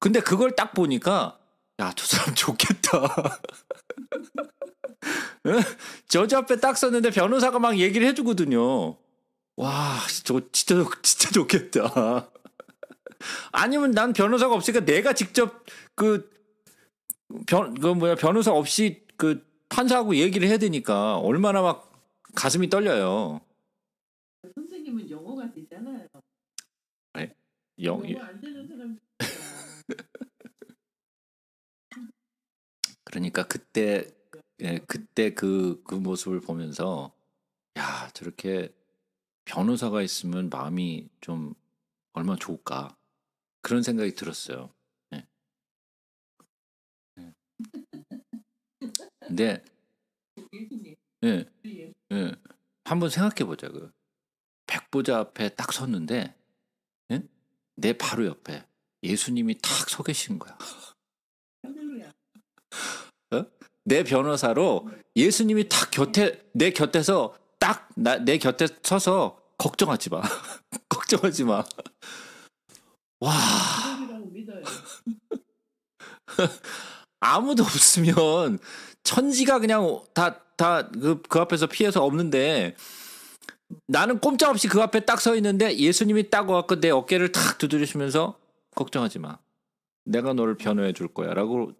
근데 그걸 딱 보니까 야, 저 사람 좋겠다. 저자 앞에 딱 썼는데 변호사가 막 얘기를 해주거든요. 와, 저 진짜 진짜 좋겠다. 아니면 난 변호사가 없으니까 내가 직접 그 변, 그 뭐야, 변호사 없이 그 판사하고 얘기를 해야 되니까 얼마나 막 가슴이 떨려요. 선생님은 영어가 되잖아요. 네? 영, 영어 예. 안 되는 사람. 그러니까 그때 예, 그때 그, 그 모습을 보면서, 야, 저렇게 변호사가 있으면 마음이 좀 얼마나 좋을까. 그런 생각이 들었어요. 근데 예. 예. 한번 생각해 보자고. 그. 백보자 앞에 딱 섰는데 예? 내 바로 옆에 예수님이 탁서 계신 거야. 어? 내 변호사로 예수님이 딱 곁에 내 곁에서 딱내 곁에 서서 걱정하지 마. 걱정하지 마. 와. 아무도 없으면 천지가 그냥 다다그그 그 앞에서 피해서 없는데 나는 꼼짝없이 그 앞에 딱 서 있는데 예수님이 딱 와갖고 내 어깨를 탁 두드리시면서 걱정하지 마. 내가 너를 변호해 줄 거야. 라고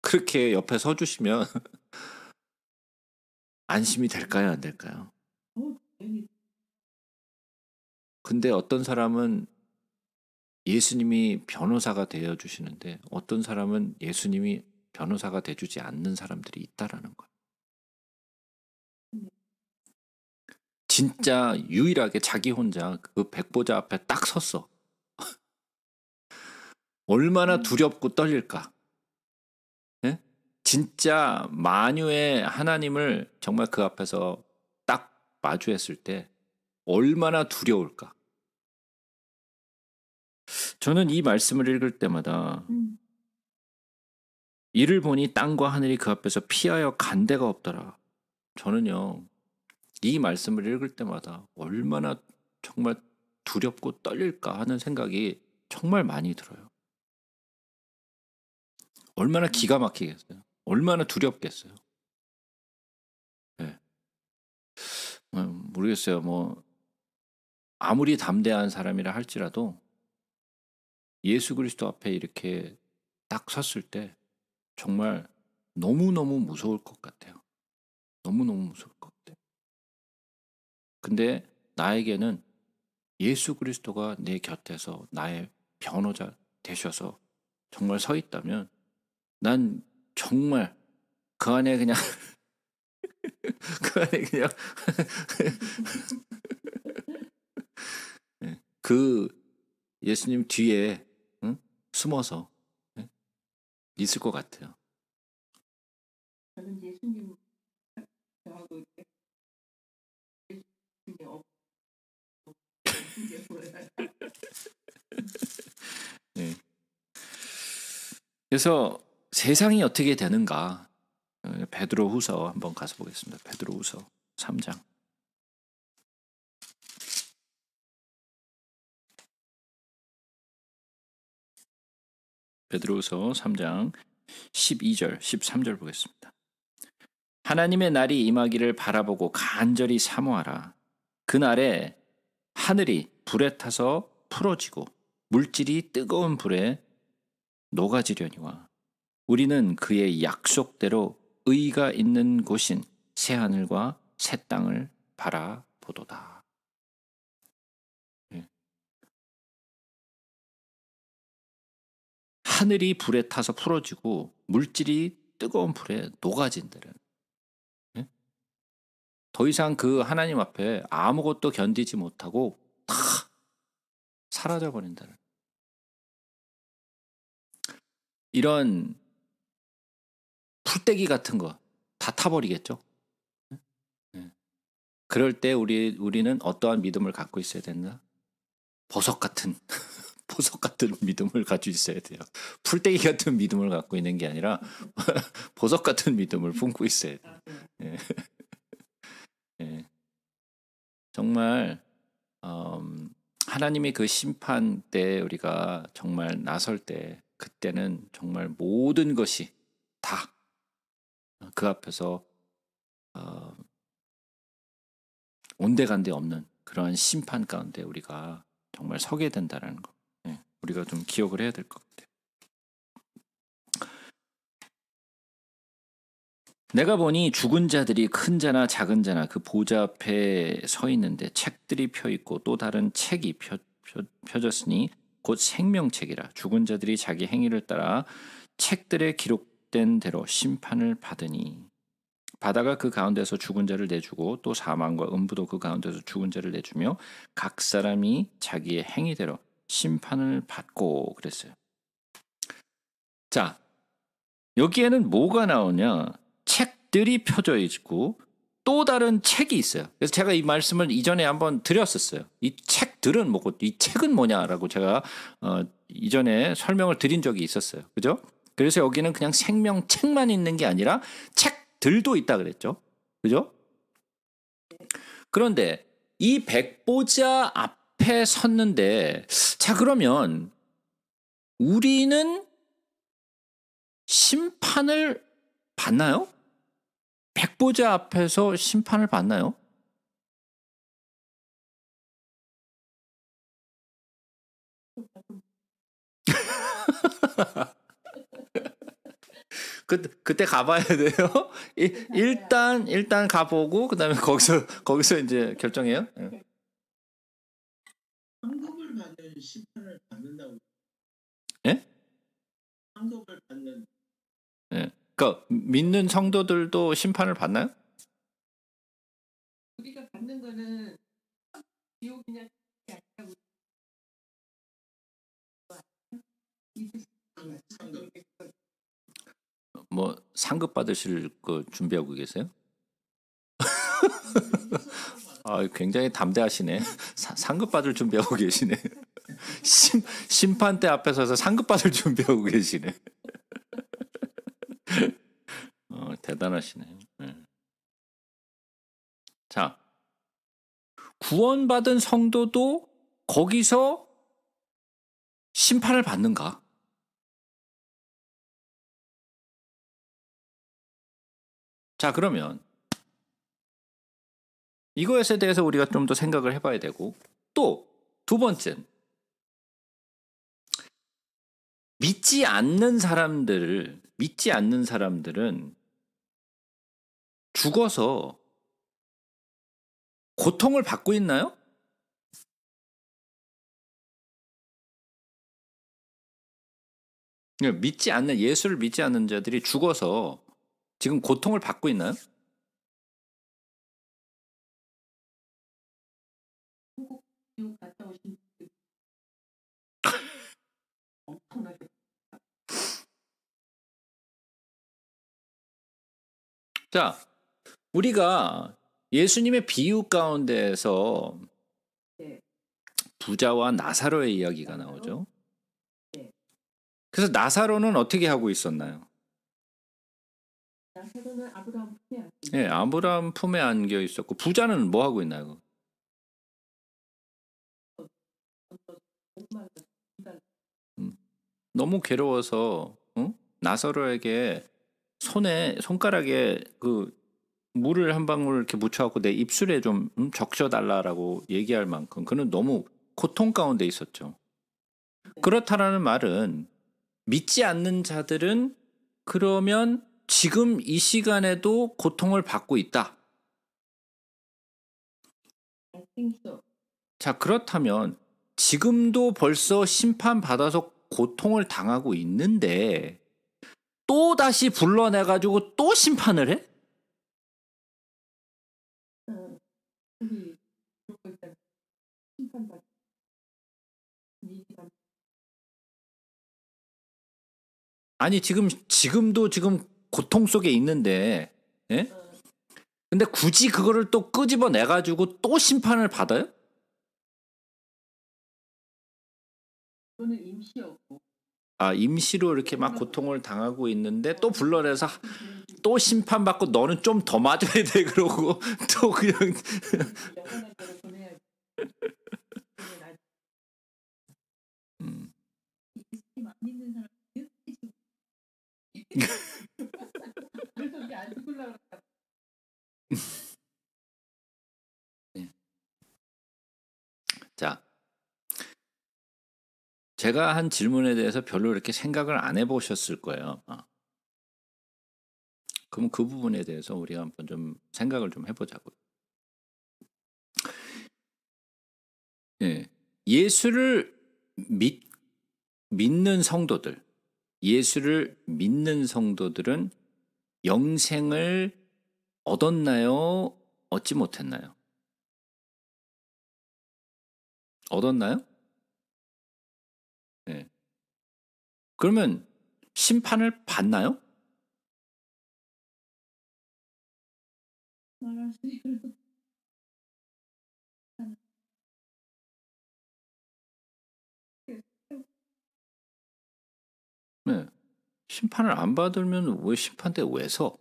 그렇게 옆에 서 주시면 안심이 될까요? 안 될까요? 어, 근데 어떤 사람은 예수님이 변호사가 되어 주시는데 어떤 사람은 예수님이 변호사가 되어 주지 않는 사람들이 있다라는 거예요. 진짜 유일하게 자기 혼자 그 백보자 앞에 딱 섰어. 얼마나 음. 두렵고 떨릴까. 네? 진짜 만유의 하나님을 정말 그 앞에서 딱 마주했을 때 얼마나 두려울까. 저는 이 말씀을 읽을 때마다 음. 이를 보니 땅과 하늘이 그 앞에서 피하여 간 데가 없더라. 저는요, 이 말씀을 읽을 때마다 얼마나 정말 두렵고 떨릴까 하는 생각이 정말 많이 들어요. 얼마나 기가 막히겠어요. 얼마나 두렵겠어요. 네. 모르겠어요. 뭐, 아무리 담대한 사람이라 할지라도 예수 그리스도 앞에 이렇게 딱 섰을 때 정말 너무너무 무서울 것 같아요. 너무너무 무서울 것 같아요. 근데 나에게는 예수 그리스도가 내 곁에서 나의 변호자 되셔서 정말 서 있다면 난 정말 그 안에 그냥 그 안에 그냥 예, 그 예수님 뒤에 숨어서 네? 있을 것 같아요. 저는 예수님 저하고 이제 그게 없 네. 그래서 세상이 어떻게 되는가 어, 베드로 후서 한번 가서 보겠습니다. 베드로 후서 3장 베드로서 3장 12절, 13절 보겠습니다. 하나님의 날이 임하기를 바라보고 간절히 사모하라. 그날에 하늘이 불에 타서 풀어지고 물질이 뜨거운 불에 녹아지려니와 우리는 그의 약속대로 의가 있는 곳인 새하늘과 새 땅을 바라보도다. 하늘이 불에 타서 풀어지고 물질이 뜨거운 불에 녹아진다는. 네? 더 이상 그 하나님 앞에 아무것도 견디지 못하고 다 사라져 버린다는. 이런 풀떼기 같은 거 다 타버리겠죠. 예? 예. 그럴 때 우리 우리는 어떠한 믿음을 갖고 있어야 된다. 버섯 같은. 보석 같은 믿음을 가지고 있어야 돼요. 풀떼기 같은 믿음을 갖고 있는 게 아니라 보석 같은 믿음을 품고 있어야 돼요. 예. 예. 정말 음, 하나님이 그 심판 때 우리가 정말 나설 때 그때는 정말 모든 것이 다 그 앞에서 어, 온데간데 없는 그러한 심판 가운데 우리가 정말 서게 된다는 것. 우리가 좀 기억을 해야 될 것 같아요. 내가 보니 죽은 자들이 큰 자나 작은 자나 그 보좌 앞에 서 있는데 책들이 펴 있고 또 다른 책이 펴, 펴, 펴졌으니 곧 생명책이라 죽은 자들이 자기 행위를 따라 책들에 기록된 대로 심판을 받으니 바다가 그 가운데서 죽은 자를 내주고 또 사망과 음부도 그 가운데서 죽은 자를 내주며 각 사람이 자기의 행위대로 심판을 받고 그랬어요. 자, 여기에는 뭐가 나오냐? 책들이 펴져 있고 또 다른 책이 있어요. 그래서 제가 이 말씀을 이전에 한번 드렸었어요. 이 책들은 뭐고 이 책은 뭐냐라고 제가 어, 이전에 설명을 드린 적이 있었어요. 그죠? 그래서 여기는 그냥 생명 책만 있는 게 아니라 책들도 있다 그랬죠. 그죠? 그런데 이 백보자 앞 앞에 섰는데 자 그러면 우리는 심판을 받나요? 백보자 앞에서 심판을 받나요? 그, 그때 가봐야 돼요. 일, 단 일단, 가보고 그다음에 거기서 거기서 이제 결정해요. 네. 상급을 받은 심판을 받는다고. 예? 상급을 받는. 예. 그러니까 믿는 성도들도 심판을 받나요? 우리가 받는 거는 지옥이냐 뭐 상급 받으실 거 준비하고 계세요? 아, 굉장히 담대하시네. 상급 받을 준비하고 계시네. 심, 심판대 앞에 서서 상급 받을 준비하고 계시네. 어, 대단하시네. 네. 자, 구원받은 성도도 거기서 심판을 받는가? 자, 그러면 이것에 대해서 우리가 좀 더 생각을 해봐야 되고 또 두 번째 믿지 않는 사람들을 믿지 않는 사람들은 죽어서 고통을 받고 있나요? 네, 믿지 않는 예수를 믿지 않는 자들이 죽어서 지금 고통을 받고 있나요? 자, 우리가 예수님의 비유 가운데에서 네. 부자와 나사로의 이야기가 나오죠. 네. 그래서 나사로는 어떻게 하고 있었나요? 나 네, 예, 아브라함 품에 안겨 있었고 부자는 뭐 하고 있나요? 음, 너무 괴로워서 응? 나사로에게 손에 손가락에 그 물을 한 방울 이렇게 묻혀갖고 내 입술에 좀 음, 적셔달라라고 얘기할 만큼 그는 너무 고통 가운데 있었죠. 네. 그렇다라는 말은 믿지 않는 자들은 그러면 지금 이 시간에도 고통을 받고 있다. 자, 그렇다면 지금도 벌써 심판받아서 고통을 당하고 있는데 또 다시 불러내 가지고 또 심판을 해? 아니 지금 지금도 지금 고통 속에 있는데 예? 근데 굳이 그거를 또 끄집어내 가지고 또 심판을 받아요? 저는 임시였고 아, 임시로 이렇게 막 고통을 당하고 있는데 또 불러내서 또 심판받고 너는 좀 더 맞아야 돼 그러고 또 그냥 음. 자 제가 한 질문에 대해서 별로 이렇게 생각을 안 해보셨을 거예요. 어. 그럼 그 부분에 대해서 우리가 한번 좀 생각을 좀 해보자고요. 예. 예수를 믿, 믿는 성도들, 예수를 믿는 성도들은 영생을 얻었나요? 얻지 못했나요? 얻었나요? 그러면 심판을 받나요? 네. 심판을 안 받으면 왜 심판대 왜 서?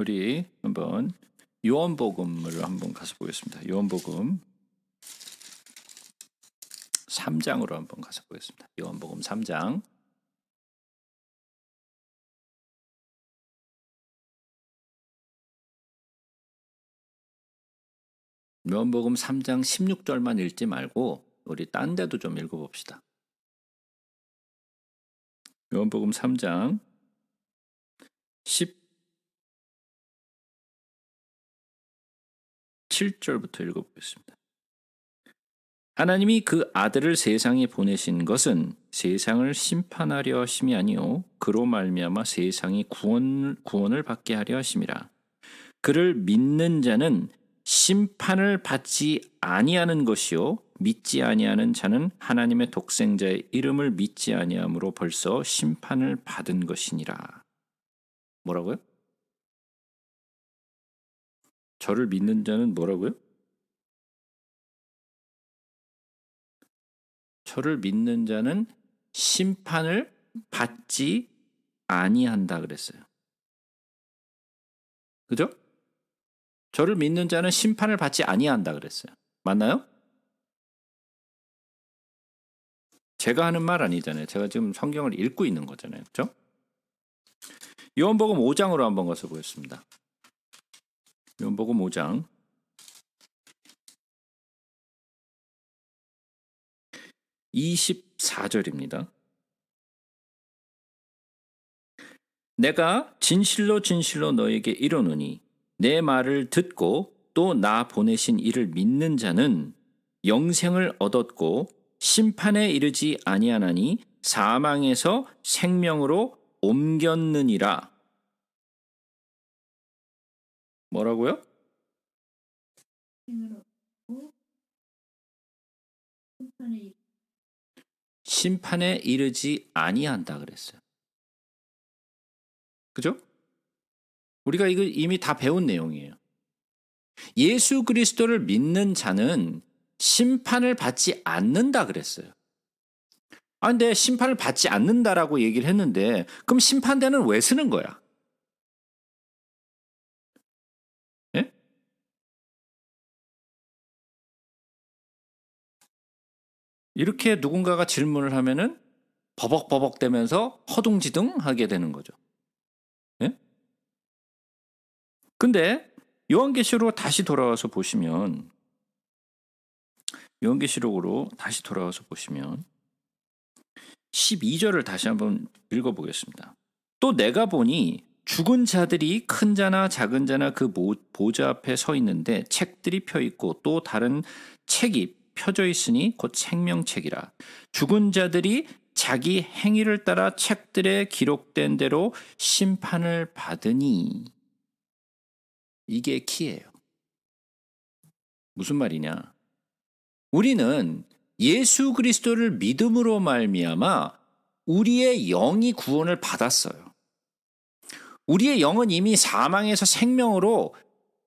우리 한번 요한복음을 한번 가서 보겠습니다. 요한복음 3장으로 한번 가서 보겠습니다. 요한복음 3장 요한복음 3장 16절만 읽지 말고 우리 딴 데도 좀 읽어봅시다. 요한복음 3장 7절부터 읽어보겠습니다. 하나님이 그 아들을 세상에 보내신 것은 세상을 심판하려 하심이 아니요 그로 말미암아 세상이 구원 구원을 받게 하려 하심이라. 그를 믿는 자는 심판을 받지 아니하는 것이요 믿지 아니하는 자는 하나님의 독생자의 이름을 믿지 아니함으로 벌써 심판을 받은 것이니라. 뭐라고요? 저를 믿는 자는 뭐라고요? 저를 믿는 자는 심판을 받지 아니한다 그랬어요. 그죠? 저를 믿는 자는 심판을 받지 아니한다 그랬어요. 맞나요? 제가 하는 말 아니잖아요. 제가 지금 성경을 읽고 있는 거잖아요. 그죠? 요한복음 5장으로 한번 가서 보겠습니다. 요한복음 5장 2 4절입니다 내가 진실로 진실로 너에게 이르노니 내 말을 듣고 또 나 보내신 이를 믿는 자는 영생을 얻었고 심판에 이르지 아니하나니 사망에서 생명으로 옮겼느니라 뭐라고요? 심판에 이르지 아니한다 그랬어요. 그죠? 우리가 이거 이미 다 배운 내용이에요. 예수 그리스도를 믿는 자는 심판을 받지 않는다 그랬어요. 아, 근데 심판을 받지 않는다라고 얘기를 했는데, 그럼 심판대는 왜 쓰는 거야? 이렇게 누군가가 질문을 하면은 버벅버벅 대면서 허둥지둥 하게 되는 거죠. 예? 근데 요한계시로 록으 다시 돌아와서 보시면 요한계시록으로 다시 돌아와서 보시면 12절을 다시 한번 읽어보겠습니다. 또 내가 보니 죽은 자들이 큰 자나 작은 자나 그 보좌 앞에 서 있는데 책들이 펴 있고 또 다른 책이 펴져 있으니 곧 생명책이라. 죽은 자들이 자기 행위를 따라 책들에 기록된 대로 심판을 받으니 이게 키예요. 무슨 말이냐? 우리는 예수 그리스도를 믿음으로 말미암아 우리의 영이 구원을 받았어요. 우리의 영은 이미 사망에서 생명으로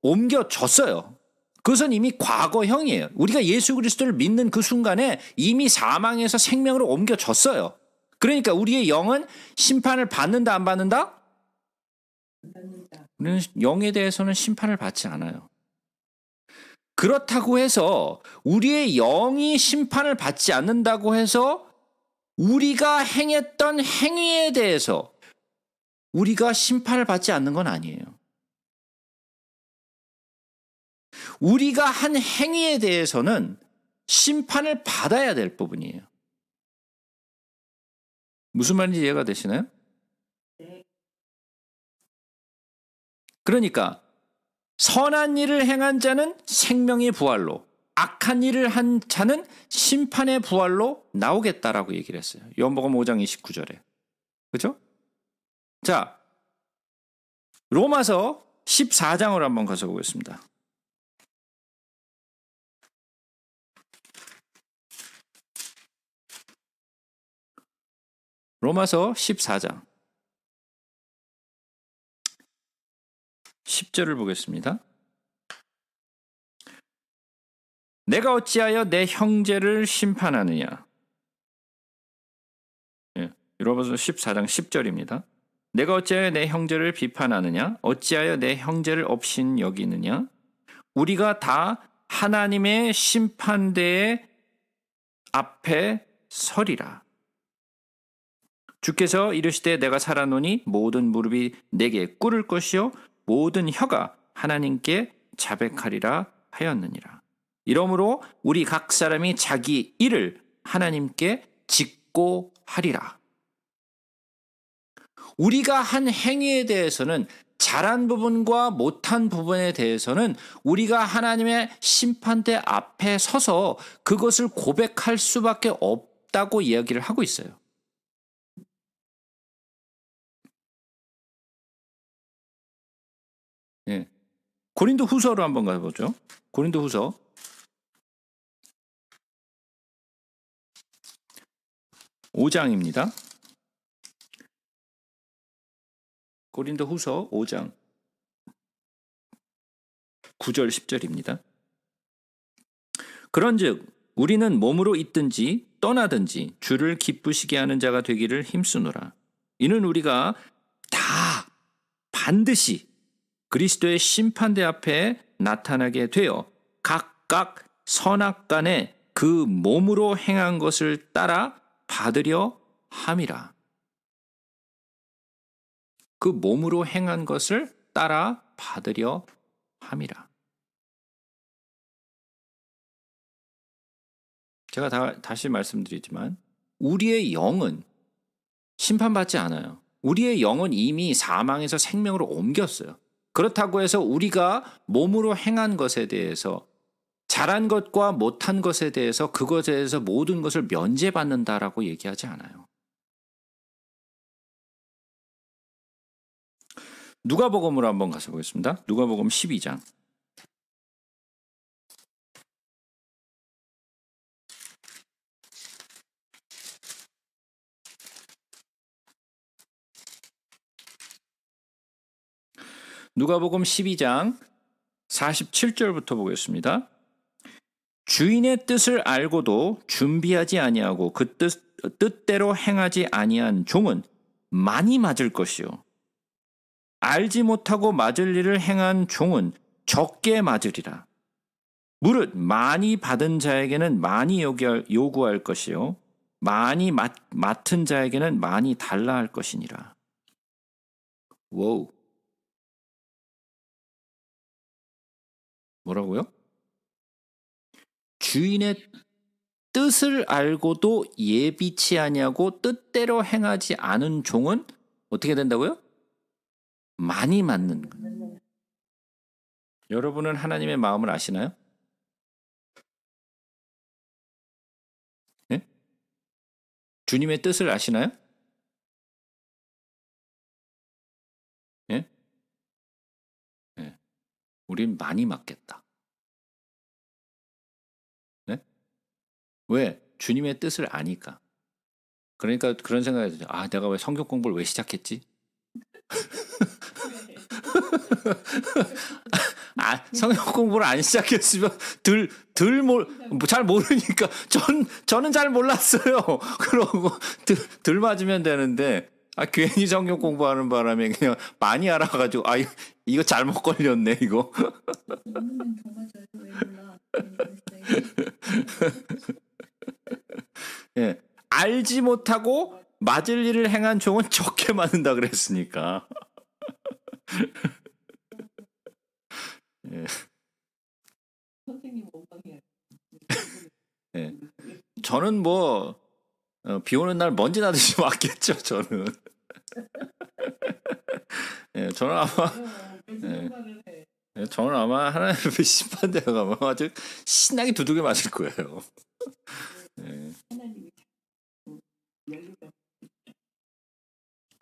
옮겨졌어요. 그것은 이미 과거형이에요. 우리가 예수 그리스도를 믿는 그 순간에 이미 사망에서 생명으로 옮겨졌어요. 그러니까 우리의 영은 심판을 받는다 안 받는다? 우리는 영에 대해서는 심판을 받지 않아요. 그렇다고 해서 우리의 영이 심판을 받지 않는다고 해서 우리가 행했던 행위에 대해서 우리가 심판을 받지 않는 건 아니에요. 우리가 한 행위에 대해서는 심판을 받아야 될 부분이에요. 무슨 말인지 이해가 되시나요? 그러니까 선한 일을 행한 자는 생명의 부활로 악한 일을 한 자는 심판의 부활로 나오겠다라고 얘기를 했어요. 요한복음 5장 29절에. 그죠? 자, 로마서 14장으로 한번 가서 보겠습니다. 로마서 14장 10절을 보겠습니다. 내가 어찌하여 내 형제를 심판하느냐? 예, 로마서 14장 10절입니다. 내가 어찌하여 내 형제를 비판하느냐? 어찌하여 내 형제를 없인 여기느냐? 우리가 다 하나님의 심판대 앞에 서리라. 주께서 이르시되 내가 살아노니 모든 무릎이 내게 꿇을 것이요 모든 혀가 하나님께 자백하리라 하였느니라. 이러므로 우리 각 사람이 자기 일을 하나님께 짓고 하리라. 우리가 한 행위에 대해서는 잘한 부분과 못한 부분에 대해서는 우리가 하나님의 심판대 앞에 서서 그것을 고백할 수밖에 없다고 이야기를 하고 있어요. 고린도 후서로 한번 가보죠. 고린도 후서. 5장입니다 고린도 후서 5장 9절 10절입니다. 그런즉 우리는 몸으로 있든지 떠나든지 주를 기쁘시게 하는 자가 되기를 힘쓰노라. 이는 우리가 다 반드시 그리스도의 심판대 앞에 나타나게 되어 각각 선악간에 그 몸으로 행한 것을 따라 받으려 함이라. 그 몸으로 행한 것을 따라 받으려 함이라. 제가 다, 다시 말씀드리지만 우리의 영은 심판받지 않아요. 우리의 영은 이미 사망에서 생명으로 옮겼어요. 그렇다고 해서 우리가 몸으로 행한 것에 대해서 잘한 것과 못한 것에 대해서 그것에 대해서 모든 것을 면제받는다라고 얘기하지 않아요. 누가복음으로 한번 가서 보겠습니다. 누가복음 12장. 누가복음 12장 47절부터 보겠습니다. 주인의 뜻을 알고도 준비하지 아니하고 그 뜻, 뜻대로 행하지 아니한 종은 많이 맞을 것이요. 알지 못하고 맞을 일을 행한 종은 적게 맞으리라. 무릇 많이 받은 자에게는 많이 요구할 것이요. 많이 맡, 맡은 자에게는 많이 달라 할 것이니라. 워우. 뭐라고요? 주인의 뜻을 알고도 예비치 아니하고 뜻대로 행하지 않은 종은 어떻게 된다고요? 많이 맞는 거예요. 여러분은 하나님의 마음을 아시나요? 네? 주님의 뜻을 아시나요? 우린 많이 맞겠다. 네? 왜? 주님의 뜻을 아니까. 그러니까 그런 생각이 들죠. 아, 내가 왜 성경 공부를 왜 시작했지? 아, 성경 공부를 안 시작했으면 들, 덜, 몰, 잘 모르니까. 전, 저는 잘 몰랐어요. 그러고 들, 덜 맞으면 되는데, 아, 괜히 성경 공부하는 바람에 그냥 많이 알아가지고, 아, 이거 잘못 걸렸네 이거. 음, 예, 알지 못하고 맞을 일을 행한 종은 적게 맞는다 그랬으니까. 선생님 예. 원망해. 예. 저는 뭐 어, 비 오는 날 먼지 나듯이 왔겠죠 저는. 예, 저는 아마 어, 네, 예, 예, 저는 아마 하나님의 심판대가 아마 아주 신나게 두둑이 맞을 거예요. 네. 예.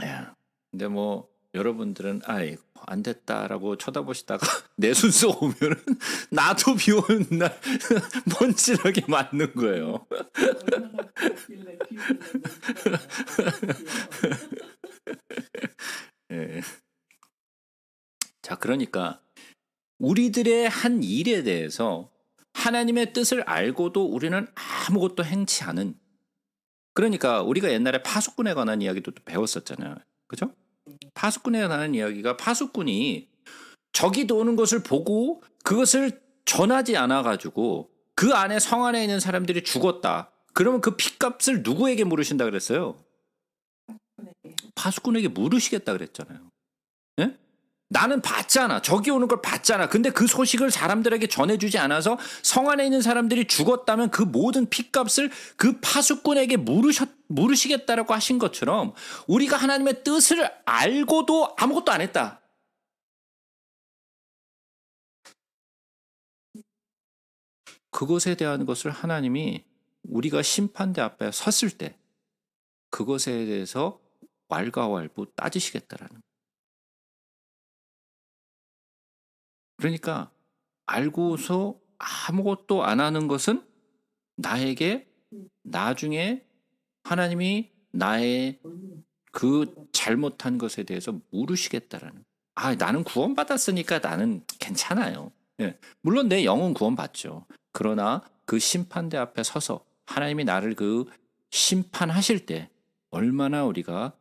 예. 근데 뭐 여러분들은 아이 안 됐다라고 쳐다보시다가 내 순서 오면은 나도 비 오는 날 먼지나게 맞는 거예요. 그러니까 우리들의 한 일에 대해서 하나님의 뜻을 알고도 우리는 아무것도 행치 않은 그러니까 우리가 옛날에 파수꾼에 관한 이야기도 배웠었잖아요. 그죠? 파수꾼에 관한 이야기가 파수꾼이 적이 도는 것을 보고 그것을 전하지 않아 가지고 그 안에 성 안에 있는 사람들이 죽었다. 그러면 그 핏값을 누구에게 물으신다 그랬어요? 네. 파수꾼에게 물으시겠다 그랬잖아요. 예? 나는 봤잖아. 적이 오는 걸 봤잖아. 근데 그 소식을 사람들에게 전해주지 않아서 성 안에 있는 사람들이 죽었다면 그 모든 핏값을그 파수꾼에게 물으셨, 물으시겠다라고 하신 것처럼 우리가 하나님의 뜻을 알고도 아무것도 안 했다. 그것에 대한 것을 하나님이 우리가 심판대 앞에 섰을 때 그것에 대해서 왈가왈부 따지시겠다라는 그러니까 알고서 아무것도 안 하는 것은 나에게 나중에 하나님이 나의 그 잘못한 것에 대해서 물으시겠다라는. 아, 나는 구원받았으니까 나는 괜찮아요. 예. 물론 내 영혼 구원받죠. 그러나 그 심판대 앞에 서서 하나님이 나를 그 심판하실 때 얼마나 우리가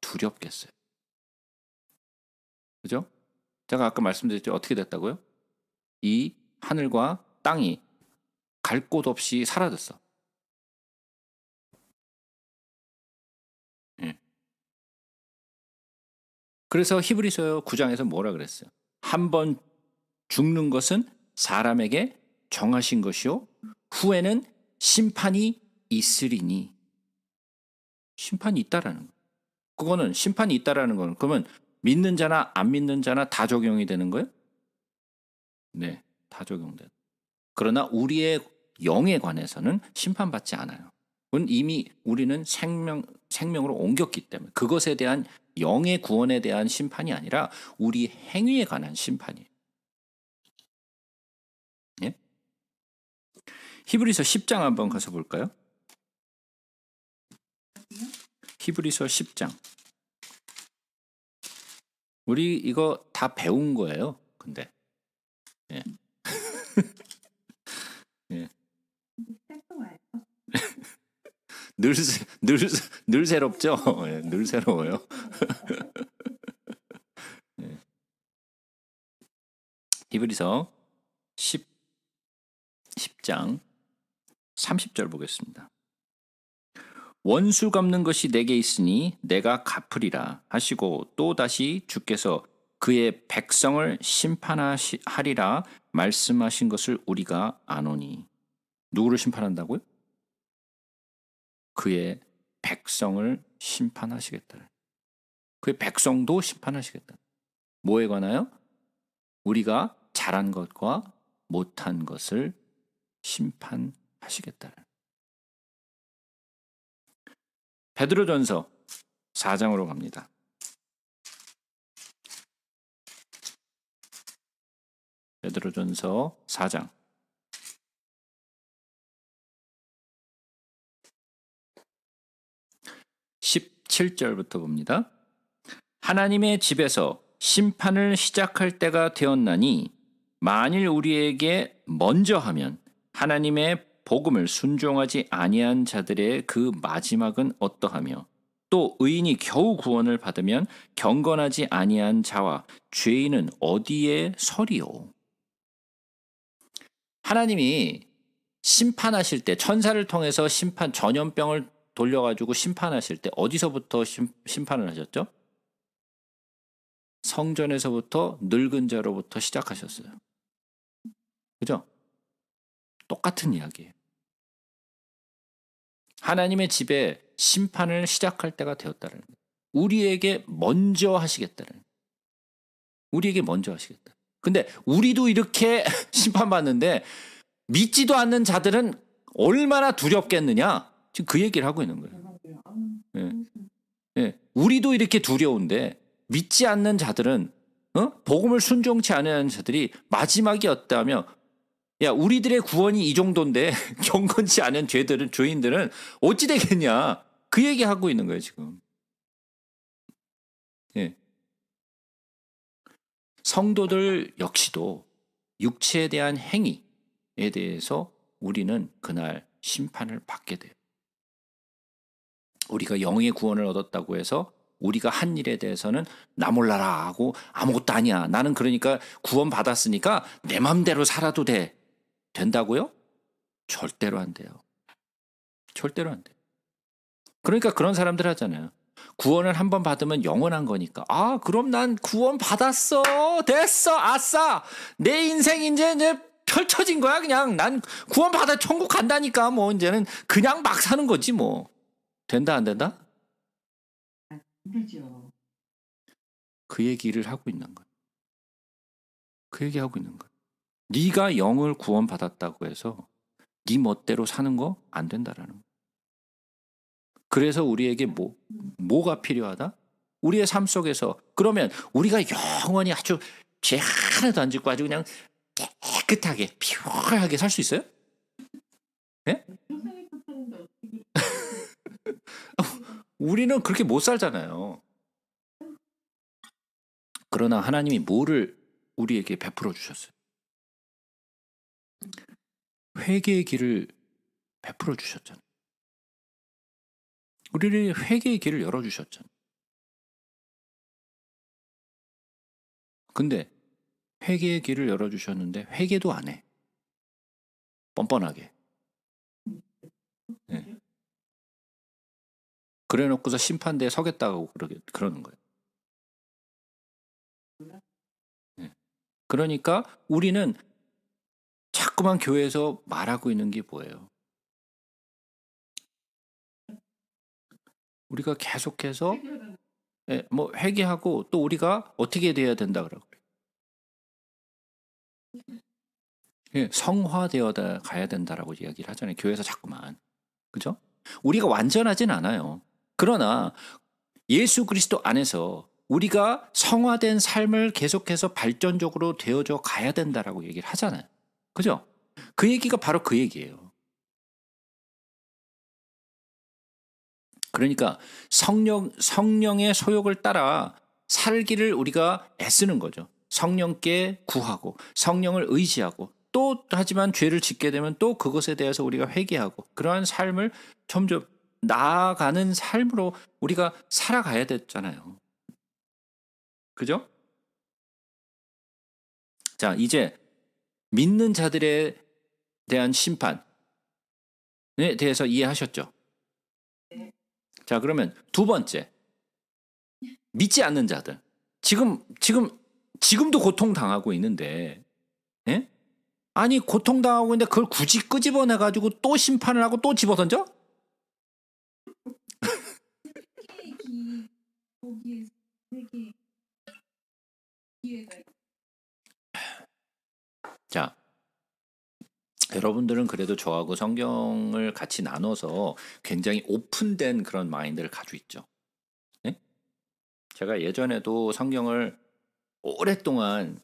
두렵겠어요. 그죠? 제가 아까 말씀드렸죠. 어떻게 됐다고요? 이 하늘과 땅이 갈 곳 없이 사라졌어. 예. 그래서 히브리서 9장에서 뭐라 그랬어요? 한 번 죽는 것은 사람에게 정하신 것이요. 후에는 심판이 있으리니. 심판이 있다라는 거. 그거는 심판이 있다라는 거는 그러면 믿는 자나 안 믿는 자나 다 적용이 되는 거예요? 네, 다적용돼 그러나 우리의 영에 관해서는 심판받지 않아요. 그건 이미 우리는 생명, 생명으로 옮겼기 때문에 그것에 대한 영의 구원에 대한 심판이 아니라 우리 행위에 관한 심판이에요. 예? 히브리서 10장 한번 가서 볼까요? 히브리서 10장. 우리 이거 다 배운 거예요. 근데 예. 예. 늘늘 늘 새롭죠. 예, 늘 새로워요. 예. 히브리서 10 10장 30절 보겠습니다. 원수 갚는 것이 내게 있으니 내가 갚으리라 하시고 또 다시 주께서 그의 백성을 심판하리라 말씀하신 것을 우리가 아노니 누구를 심판한다고요? 그의 백성을 심판하시겠다. 그의 백성도 심판하시겠다. 뭐에 관하여? 우리가 잘한 것과 못한 것을 심판하시겠다. 베드로전서 4장으로 갑니다. 베드로전서 4장 칠절부터 봅니다. 하나님의 집에서 심판을 시작할 때가 되었나니 만일 우리에게 먼저 하면 하나님의 복음을 순종하지 아니한 자들의 그 마지막은 어떠하며 또 의인이 겨우 구원을 받으면 경건하지 아니한 자와 죄인은 어디에 서리요? 하나님이 심판하실 때 천사를 통해서 심판 전염병을 돌려가지고 심판하실 때 어디서부터 심, 심판을 하셨죠? 성전에서부터 늙은 자로부터 시작하셨어요. 그죠? 똑같은 이야기예요. 하나님의 집에 심판을 시작할 때가 되었다는 우리에게 먼저 하시겠다는 우리에게 먼저 하시겠다. 근데 우리도 이렇게 심판받는데 믿지도 않는 자들은 얼마나 두렵겠느냐? 지금 그 얘기를 하고 있는 거예요. 예. 예. 우리도 이렇게 두려운데 믿지 않는 자들은 어? 복음을 순종치 않는 자들이 마지막이었다며 야 우리들의 구원이 이 정도인데 경건치 않은 죄들은 죄인들은 어찌 되겠냐 그 얘기 하고 있는 거예요 지금. 예. 성도들 역시도 육체에 대한 행위에 대해서 우리는 그날 심판을 받게 돼요. 우리가 영의 구원을 얻었다고 해서 우리가 한 일에 대해서는 나 몰라라 하고 아무것도 아니야. 나는 그러니까 구원 받았으니까 내 맘대로 살아도 돼. 된다고요? 절대로 안 돼요. 절대로 안 돼요. 그러니까 그런 사람들 하잖아요. 구원을 한 번 받으면 영원한 거니까. 아, 그럼 난 구원 받았어. 됐어. 아싸. 내 인생 이제 이제 펼쳐진 거야, 그냥. 난 구원 받아 천국 간다니까. 뭐 이제는 그냥 막 사는 거지, 뭐. 된다 안 된다? 안 아, 되죠. 그 얘기를 하고 있는 거예요. 그 얘기하고 있는 거예요. 네가 영을 구원받았다고 해서 네 멋대로 사는 거 안 된다라는 거. 예요 그래서 우리에게 뭐 뭐가 필요하다? 우리의 삶 속에서 그러면 우리가 영원히 아주 죄 하나도 안 짓고 아주 그냥 깨끗하게 피어하게 살 수 있어요? 예? 네? 우리는 그렇게 못 살잖아요. 그러나 하나님이 뭐를 우리에게 베풀어 주셨어요? 회개의 길을 베풀어 주셨잖아요. 우리를 회개의 길을 열어 주셨잖아요. 근데 회개의 길을 열어 주셨는데 회개도 안 해. 뻔뻔하게. 네. 그래 놓고서 심판대에 서겠다고 그러게 그러는 거예요. 네. 그러니까 우리는 자꾸만 교회에서 말하고 있는 게 뭐예요? 우리가 계속해서 예, 뭐 회개하고 또 우리가 어떻게 돼야 된다 그러고 예, 성화되어 가야 된다라고 이야기를 하잖아요. 교회에서 자꾸만 그죠? 우리가 완전하진 않아요. 그러나 예수 그리스도 안에서 우리가 성화된 삶을 계속해서 발전적으로 되어져 가야 된다라고 얘기를 하잖아요. 그죠? 그 얘기가 바로 그 얘기예요. 그러니까 성령, 성령의 소욕을 따라 살기를 우리가 애쓰는 거죠. 성령께 구하고 성령을 의지하고 또 하지만 죄를 짓게 되면 또 그것에 대해서 우리가 회개하고 그러한 삶을 점점 나아가는 삶으로 우리가 살아가야 됐잖아요. 그죠? 자, 이제 믿는 자들에 대한 심판에 대해서 이해하셨죠? 자, 그러면 두 번째. 믿지 않는 자들. 지금, 지금, 지금도 고통당하고 있는데, 예? 아니, 고통당하고 있는데 그걸 굳이 끄집어내가지고 또 심판을 하고 또 집어던져? 자, 여러분들은 그래도 저하고 성경을 같이 나눠서 굉장히 오픈된 그런 마인드를 가지고 있죠. 네? 제가 예전에도 성경을 오랫동안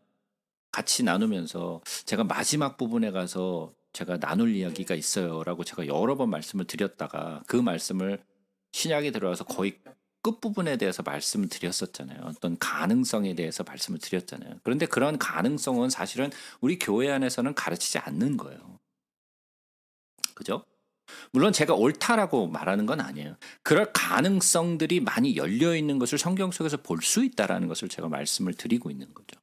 같이 나누면서 제가 마지막 부분에 가서 제가 나눌 이야기가 있어요라고 제가 여러 번 말씀을 드렸다가 그 말씀을 신약에 들어와서 거의 끝부분에 그 대해서 말씀을 드렸었잖아요. 어떤 가능성에 대해서 말씀을 드렸잖아요. 그런데 그런 가능성은 사실은 우리 교회 안에서는 가르치지 않는 거예요. 그죠? 물론 제가 옳다라고 말하는 건 아니에요. 그럴 가능성들이 많이 열려 있는 것을 성경 속에서 볼 수 있다라는 것을 제가 말씀을 드리고 있는 거죠.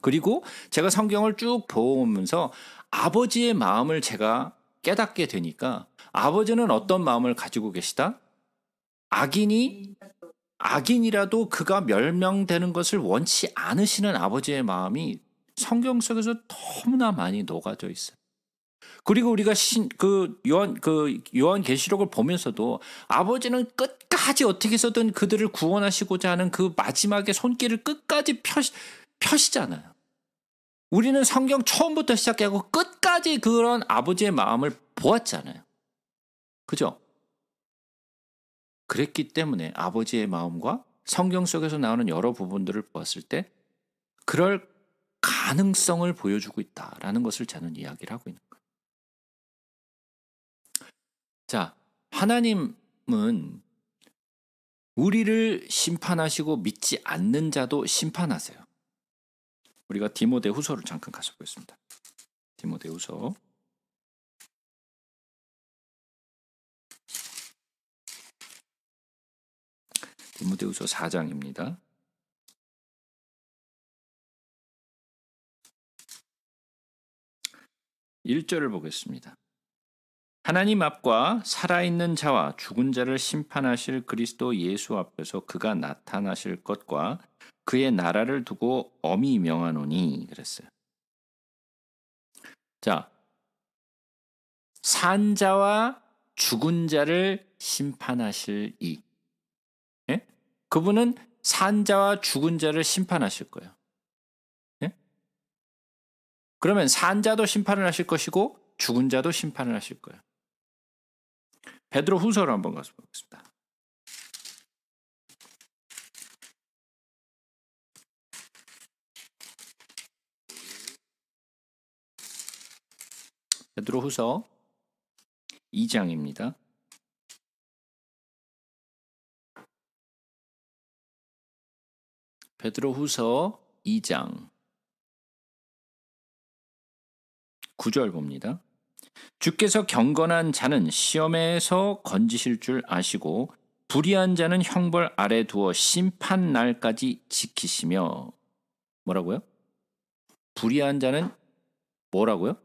그리고 제가 성경을 쭉 보면서 아버지의 마음을 제가 깨닫게 되니까 아버지는 어떤 마음을 가지고 계시다? 악인이 악인이라도 그가 멸명되는 것을 원치 않으시는 아버지의 마음이 성경 속에서 너무나 많이 녹아져 있어요. 그리고 우리가 신, 그 요한, 그 요한 계시록을 보면서도 아버지는 끝까지 어떻게 해서든 그들을 구원하시고자 하는 그마지막에 손길을 끝까지 펴시, 펴시잖아요. 우리는 성경 처음부터 시작하고 끝까지 그런 아버지의 마음을 보았잖아요. 그죠? 그랬기 때문에 아버지의 마음과 성경 속에서 나오는 여러 부분들을 보았을 때 그럴 가능성을 보여주고 있다라는 것을 저는 이야기를 하고 있는 거예요. 자, 하나님은 우리를 심판하시고 믿지 않는 자도 심판하세요. 우리가 디모데 후서를 잠깐 가서 보겠습니다. 디모데 후서 디모데후서 4장입니다. 일절을 보겠습니다. 하나님 앞과 살아있는 자와 죽은 자를 심판하실 그리스도 예수 앞에서 그가 나타나실 것과 그의 나라를 두고 엄히 명하노니 그랬어요. 자, 산자와 죽은 자를 심판하실 이 그분은 산자와 죽은 자를 심판하실 거예요. 네? 그러면 산자도 심판을 하실 것이고 죽은 자도 심판을 하실 거예요. 베드로 후서로 한번 가서 보겠습니다. 베드로 후서 2장입니다. 베드로후서 2장 9절 봅니다. 주께서 경건한 자는 시험에서 건지실 줄 아시고 불의한 자는 형벌 아래 두어 심판 날까지 지키시며 뭐라고요? 불의한 자는 뭐라고요?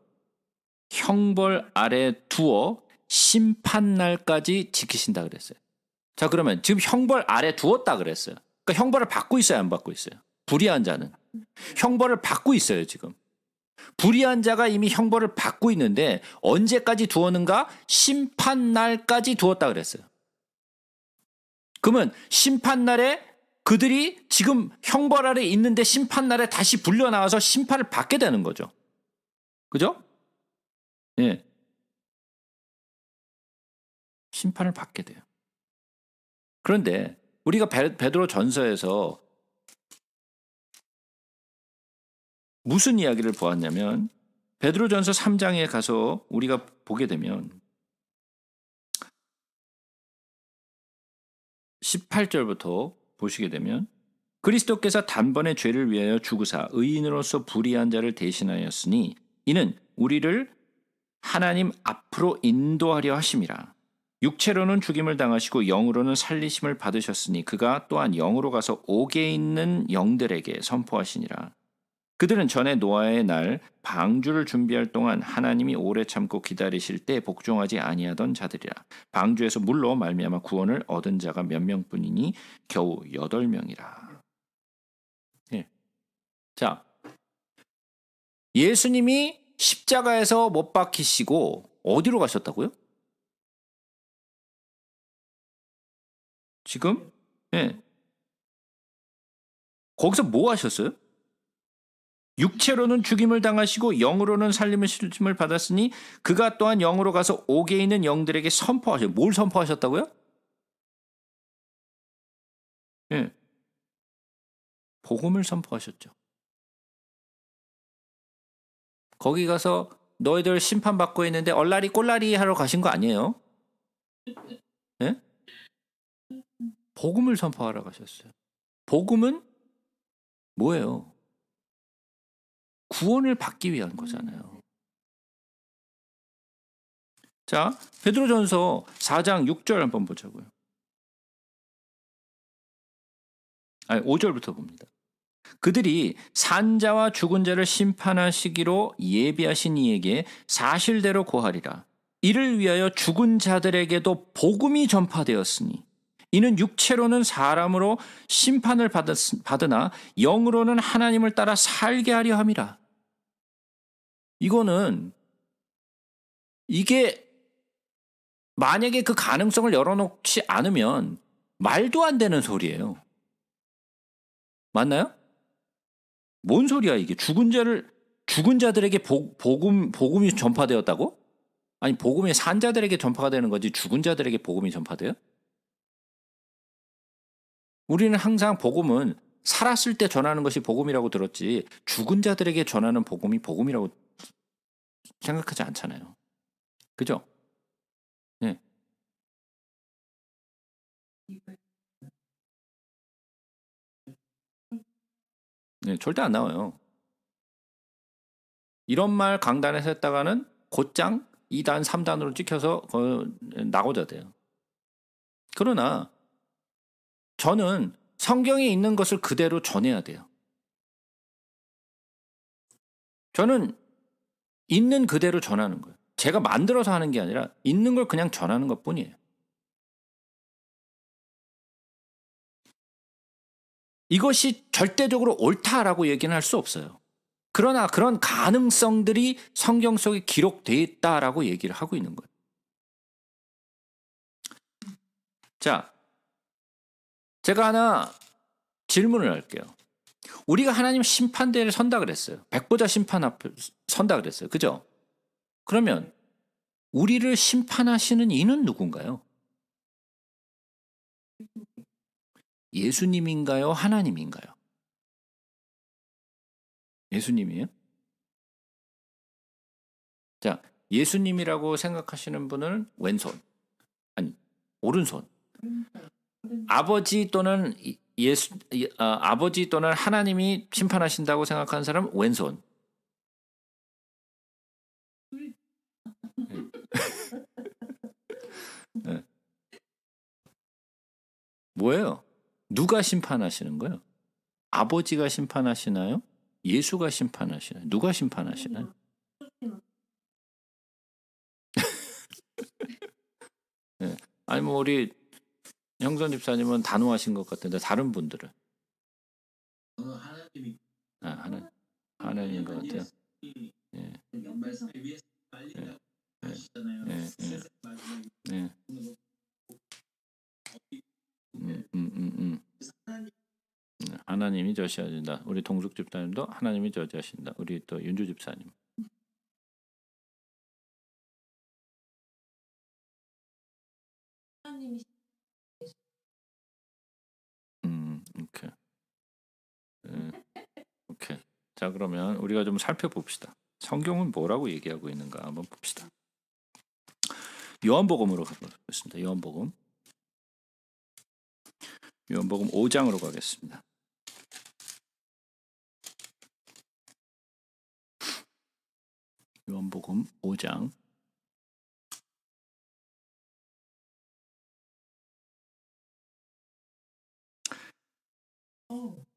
형벌 아래 두어 심판 날까지 지키신다 그랬어요. 자, 그러면 지금 형벌 아래 두었다 그랬어요. 그러니까 형벌을 받고 있어요, 안 받고 있어요? 불의한 자는. 형벌을 받고 있어요, 지금. 불의한 자가 이미 형벌을 받고 있는데 언제까지 두었는가? 심판날까지 두었다 그랬어요. 그러면 심판날에 그들이 지금 형벌 아래 있는데 심판날에 다시 불려나와서 심판을 받게 되는 거죠. 그죠? 예. 심판을 받게 돼요. 그런데 우리가 베, 베드로 전서에서 무슨 이야기를 보았냐면 베드로 전서 3장에 가서 우리가 보게 되면 18절부터 보시게 되면 그리스도께서 단번에 죄를 위하여 죽으사 의인으로서 불의한 자를 대신하였으니 이는 우리를 하나님 앞으로 인도하려 하심이라. 육체로는 죽임을 당하시고 영으로는 살리심을 받으셨으니 그가 또한 영으로 가서 옥에 있는 영들에게 선포하시니라. 그들은 전에 노아의 날 방주를 준비할 동안 하나님이 오래 참고 기다리실 때 복종하지 아니하던 자들이라. 방주에서 물로 말미암아 구원을 얻은 자가 몇 명뿐이니 겨우 여덟 명이라. 예. 자, 예수님이 십자가에서 못 박히시고 어디로 가셨다고요? 지금? 예. 거기서 뭐 하셨어요? 육체로는 죽임을 당하시고 영으로는 살림을 받았으니 그가 또한 영으로 가서 옥에 있는 영들에게 선포하셔. 뭘 선포하셨다고요? 예. 복음을 선포하셨죠. 거기 가서 너희들 심판받고 있는데 얼라리 꼴라리 하러 가신 거 아니에요? 예? 복음을 선포하라 가셨어요. 복음은 뭐예요? 구원을 받기 위한 거잖아요. 자, 베드로전서 4장 6절 한번 보자고요. 아니, 5절부터 봅니다. 그들이 산자와 죽은 자를 심판하시기로 예비하신 이에게 사실대로 고하리라. 이를 위하여 죽은 자들에게도 복음이 전파되었으니 이는 육체로는 사람으로 심판을 받으나 영으로는 하나님을 따라 살게 하려 함이라. 이거는 이게 만약에 그 가능성을 열어놓지 않으면 말도 안 되는 소리예요. 맞나요? 뭔 소리야 이게? 죽은 자를 죽은 자들에게 보, 복음 복음이 전파되었다고? 아니 복음이 산 자들에게 전파가 되는 거지 죽은 자들에게 복음이 전파돼요? 우리는 항상 복음은 살았을 때 전하는 것이 복음이라고 들었지 죽은 자들에게 전하는 복음이 복음이라고 생각하지 않잖아요. 그죠? 예. 네, 절대 안 나와요. 이런 말 강단에서 했다가는 곧장 2단, 3단으로 찍혀서 그 나고자 돼요. 그러나 저는 성경에 있는 것을 그대로 전해야 돼요. 저는 있는 그대로 전하는 거예요. 제가 만들어서 하는 게 아니라 있는 걸 그냥 전하는 것 뿐이에요. 이것이 절대적으로 옳다라고 얘기는 할 수 없어요. 그러나 그런 가능성들이 성경 속에 기록되어 있다라고 얘기를 하고 있는 거예요. 자, 제가 하나 질문을 할게요. 우리가 하나님 심판대를 선다 그랬어요. 백보자 심판 앞에 선다 그랬어요. 그죠? 그러면 우리를 심판하시는 이는 누군가요? 예수님인가요? 하나님인가요? 예수님이에요? 자, 예수님이라고 생각하시는 분은 왼손, 아니, 오른손. 아버지 또는 예수 어, 아버지 또는 하나님이 심판하신다고 생각하는 사람은 왼손. 네. 뭐예요? 누가 심판하시는 거예요? 아버지가 심판하시나요? 예수가 심판하시나요? 누가 심판하시나요? 네. 아니 뭐 우리 형선 집사님은 단호하신 것 같은데 다른 분들은 저 하나님이 아, 하나 하나님인 것 같아요. 예. 예. 예. 예. 예. 예. 예. 음, 음, 음, 음. 하나님이 저지하신다. 우리 동숙 집사님도 하나님이 저지하신다. 우리 또 윤주 집사님. 하나님이 네. 오케이. 자 그러면 우리가 좀 살펴봅시다. 성경은 뭐라고 얘기하고 있는가 한번 봅시다. 요한복음으로 가보겠습니다. 요한복음. 요한복음 5장으로 가겠습니다. 요한복음 5장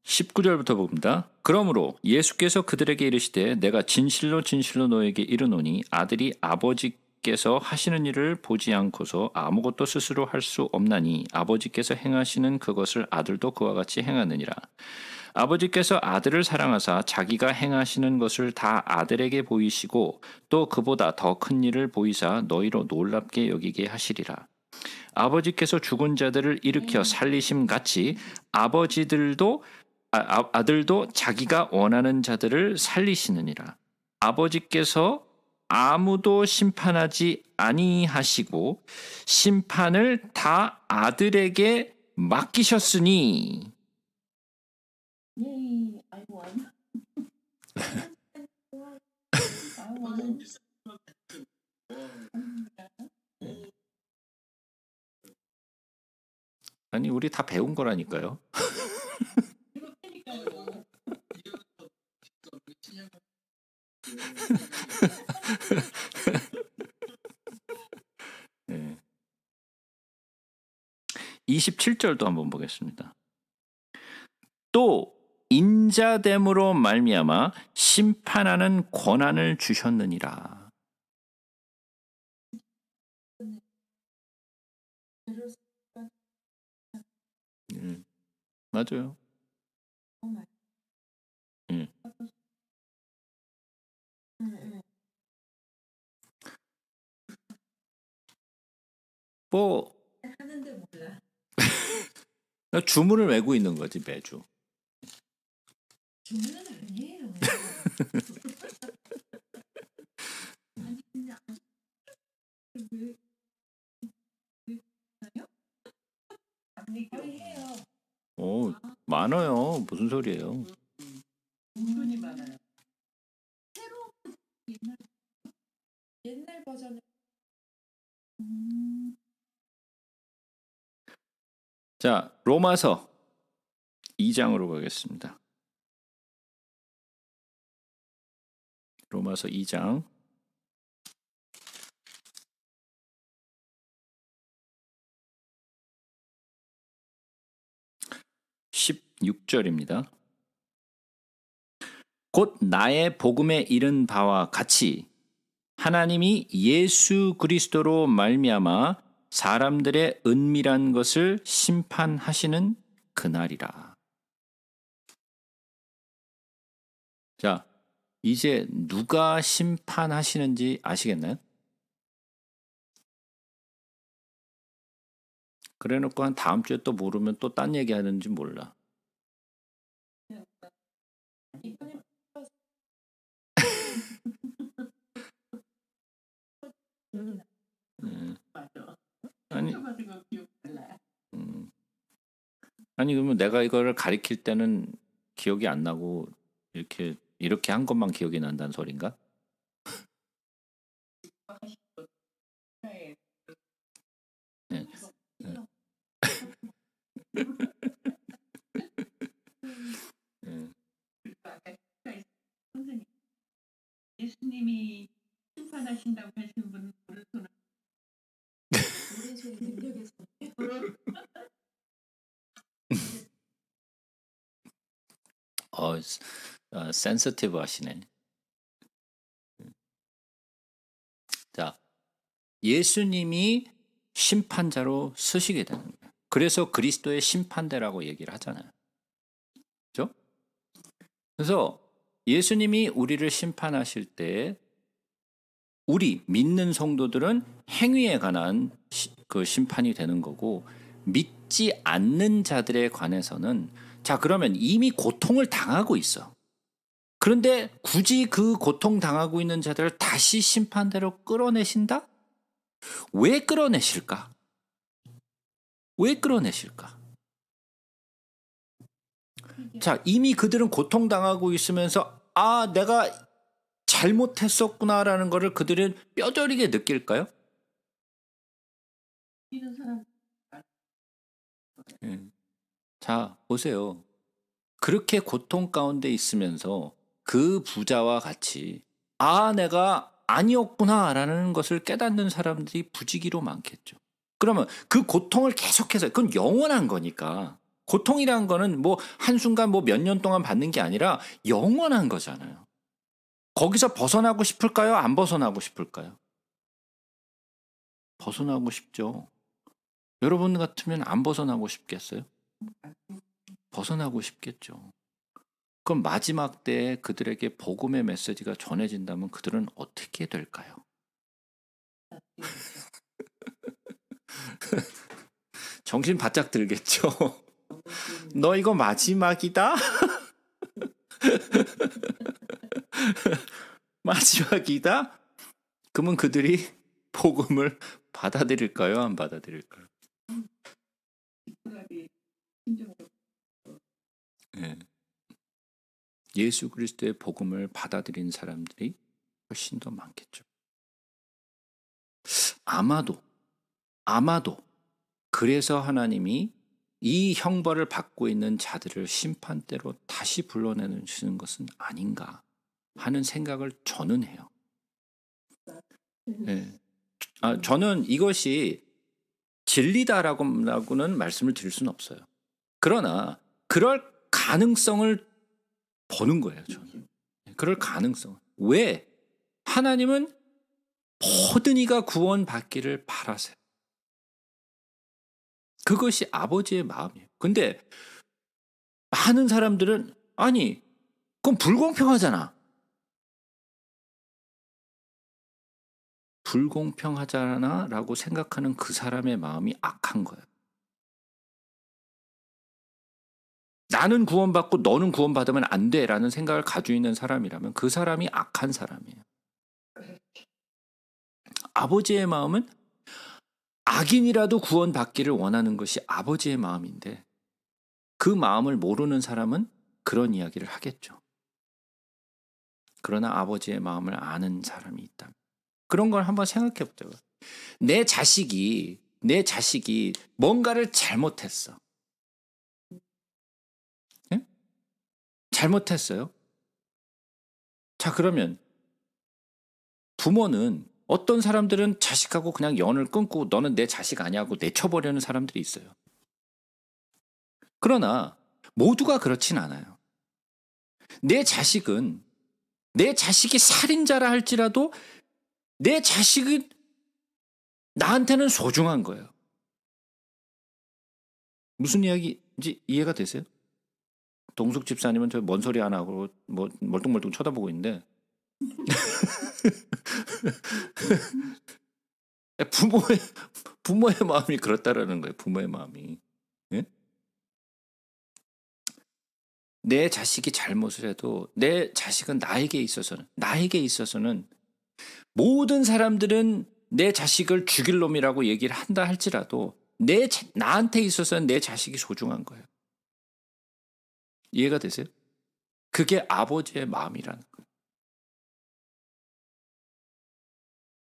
19절부터 봅니다. 그러므로 예수께서 그들에게 이르시되 내가 진실로 진실로 너에게 이르노니 아들이 아버지께서 하시는 일을 보지 않고서 아무것도 스스로 할 수 없나니 아버지께서 행하시는 그것을 아들도 그와 같이 행하느니라. 아버지께서 아들을 사랑하사 자기가 행하시는 것을 다 아들에게 보이시고 또 그보다 더 큰 일을 보이사 너희로 놀랍게 여기게 하시리라. 아버지께서 죽은 자들을 일으켜 네. 살리심 같이 아버지들도 아, 아, 아들도 자기가 원하는 자들을 살리시느니라. 아버지께서 아무도 심판하지 아니하시고 심판을 다 아들에게 맡기셨으니 y 아니 우리 다 배운 거라니까요. 27절도 예. 한번 보겠습니다. 또 인자됨으로 말미암아 심판하는 권한을 주셨느니라. 음, 맞아요. 네. 뭐 네, 하는데 몰라. 주문을 외고 있는 거지 매주. 주문은 아니에요. 오, 어. 어, 많아요. 무슨 소리예요? 음, 음. 많 옛날, 옛날 버전을 음. 자, 로마서 2장으로 가겠습니다. 로마서 2장 16절입니다. 곧 나의 복음에 이른 바와 같이 하나님이 예수 그리스도로 말미암아 사람들의 은밀한 것을 심판하시는 그날이라. 자, 이제 누가 심판하시는지 아시겠나요? 그래 놓고 한 다음 주에 또 모르면 또 딴 얘기 하는지 몰라. 네. 음. 음. 아니 음. 아니 그러면 내가 이거를 가리킬 때는 기억이 안 나고 이렇게 이렇게 한 것만 기억이 난다는 소린가? 네. 네. 음. 네. 그러니까, 그러니까 예수님이 출판하신다고 하시는 분은 오른손을 오른손 능력에서 어, 센서티브 어, 하시네. 자, 예수님이 심판자로 쓰시게 되는 거예요. 그래서 그리스도의 심판대라고 얘기를 하잖아요. 그래서 예수님이 우리를 심판하실 때 우리 믿는 성도들은 행위에 관한 시, 그 심판이 되는 거고 믿지 않는 자들에 관해서는 자 그러면 이미 고통을 당하고 있어. 그런데 굳이 그 고통 당하고 있는 자들을 다시 심판대로 끌어내신다? 왜 끌어내실까? 왜 끌어내실까? 자, 이미 그들은 고통당하고 있으면서, 아, 내가 잘못했었구나라는 것을 그들은 뼈저리게 느낄까요? 예. 자, 보세요. 그렇게 고통 가운데 있으면서 그 부자와 같이 아, 내가 아니었구나라는 것을 깨닫는 사람들이 부지기로 많겠죠. 그러면 그 고통을 계속해서 그건 영원한 거니까 고통이란 거는 뭐 한순간 뭐 몇 년 동안 받는 게 아니라 영원한 거잖아요. 거기서 벗어나고 싶을까요? 안 벗어나고 싶을까요? 벗어나고 싶죠. 여러분 같으면 안 벗어나고 싶겠어요? 벗어나고 싶겠죠. 그럼 마지막 때 그들에게 복음의 메시지가 전해진다면 그들은 어떻게 될까요? 정신 바짝 들겠죠. 너 이거 마지막이다? 마지막이다? 그러면 그들이 복음을 받아들일까요? 안 받아들일까요? 네. 예수 그리스도의 복음을 받아들인 사람들이 훨씬 더 많겠죠. 아마도, 아마도, 그래서 하나님이 이 형벌을 받고 있는 자들을 심판대로 다시 불러내는 것은 아닌가 하는 생각을 저는 해요. 네. 아, 저는 이것이 진리다라고는 말씀을 드릴 수는 없어요. 그러나 그럴 가능성을 보는 거예요. 저는 예, 그럴 가능성. 왜 하나님은 모든 이가 구원받기를 바라세요. 그것이 아버지의 마음이에요. 근데 많은 사람들은 아니 그건 불공평하잖아. 불공평하잖아라고 생각하는 그 사람의 마음이 악한 거예요. 나는 구원받고 너는 구원받으면 안 돼라는 생각을 가지고 있는 사람이라면 그 사람이 악한 사람이에요. 아버지의 마음은 악인이라도 구원받기를 원하는 것이 아버지의 마음인데 그 마음을 모르는 사람은 그런 이야기를 하겠죠. 그러나 아버지의 마음을 아는 사람이 있다면 그런 걸 한번 생각해 보자고. 내 자식이 내 자식이 뭔가를 잘못했어. 네? 잘못했어요. 자 그러면 부모는 어떤 사람들은 자식하고 그냥 연을 끊고 너는 내 자식 아니하고 내쳐버리는 사람들이 있어요. 그러나 모두가 그렇진 않아요. 내 자식은 내 자식이 살인자라 할지라도 내자식은 나한테는 소중한 거예요. 무슨 이야기인지 이해가 되세요? 동숙 집사님은 저뭔 소리 안 하고 뭐 멀뚱멀뚱 쳐다보고 있는데 부모의 부모의 마음이 그렇다라는 거예요. 부모의 마음이 예? 내 자식이 잘못을 해도 내 자식은 나에게 있어서는 나에게 있어서는 모든 사람들은 내 자식을 죽일 놈이라고 얘기를 한다 할지라도 내 나한테 있어서는 내 자식이 소중한 거예요. 이해가 되세요? 그게 아버지의 마음이라는 거예요.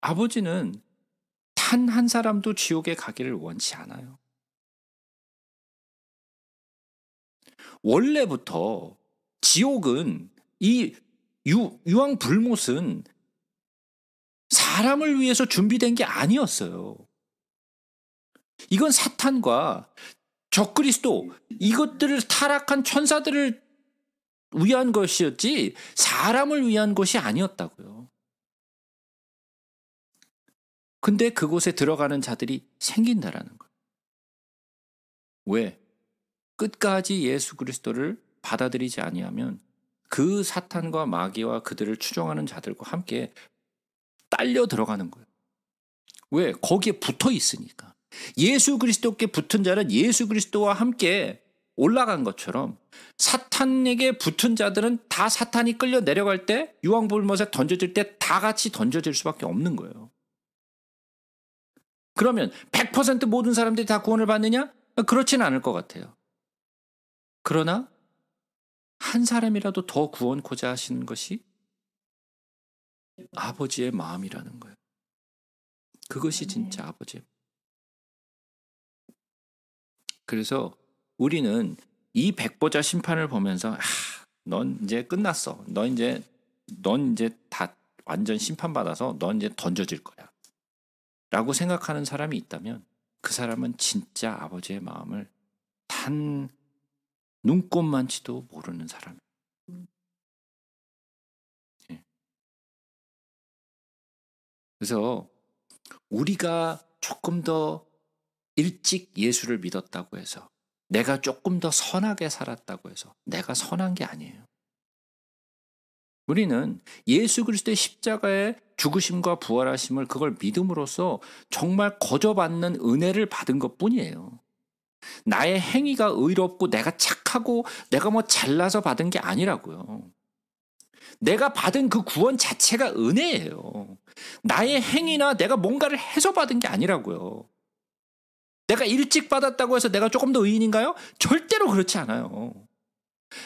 아버지는 단 한 사람도 지옥에 가기를 원치 않아요. 원래부터 지옥은 이 유, 유황 불못은 사람을 위해서 준비된 게 아니었어요. 이건 사탄과 적그리스도 이것들을 타락한 천사들을 위한 것이었지 사람을 위한 것이 아니었다고요. 근데 그곳에 들어가는 자들이 생긴다라는 거예요. 왜? 끝까지 예수 그리스도를 받아들이지 아니하면 그 사탄과 마귀와 그들을 추종하는 자들과 함께 딸려 들어가는 거예요. 왜? 거기에 붙어 있으니까. 예수 그리스도께 붙은 자는 예수 그리스도와 함께 올라간 것처럼 사탄에게 붙은 자들은 다 사탄이 끌려 내려갈 때 유황불못에 던져질 때 다 같이 던져질 수밖에 없는 거예요. 그러면 100% 모든 사람들이 다 구원을 받느냐? 그렇진 않을 것 같아요. 그러나 한 사람이라도 더 구원코자 하시는 것이 아버지의 마음이라는 거예요. 그것이 진짜 아버지 그래서 우리는 이 백보자 심판을 보면서 아, 넌 이제 끝났어. 넌 이제 넌 이제 다 완전 심판받아서 넌 이제 던져질 거야. 라고 생각하는 사람이 있다면 그 사람은 진짜 아버지의 마음을 단 눈꼽만치도 모르는 사람이에요. 그래서 우리가 조금 더 일찍 예수를 믿었다고 해서 내가 조금 더 선하게 살았다고 해서 내가 선한 게 아니에요. 우리는 예수 그리스도의 십자가의 죽으심과 부활하심을 그걸 믿음으로써 정말 거저받는 은혜를 받은 것 뿐이에요. 나의 행위가 의롭고 내가 착하고 내가 뭐 잘나서 받은 게 아니라고요. 내가 받은 그 구원 자체가 은혜예요. 나의 행위나 내가 뭔가를 해서 받은 게 아니라고요. 내가 일찍 받았다고 해서 내가 조금 더 의인인가요? 절대로 그렇지 않아요.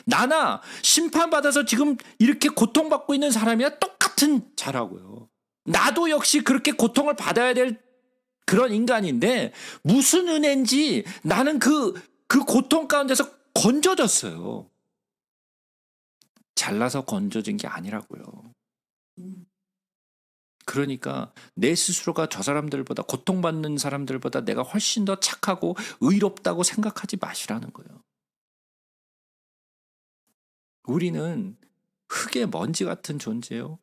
나나 심판받아서 지금 이렇게 고통받고 있는 사람이야 똑같은 자라고요. 나도 역시 그렇게 고통을 받아야 될 그런 인간인데 무슨 은혜인지 나는 그, 그 고통 가운데서 건져졌어요. 잘라서 건져진 게 아니라고요. 그러니까 내 스스로가 저 사람들보다 고통받는 사람들보다 내가 훨씬 더 착하고 의롭다고 생각하지 마시라는 거예요. 우리는 흙의 먼지 같은 존재요.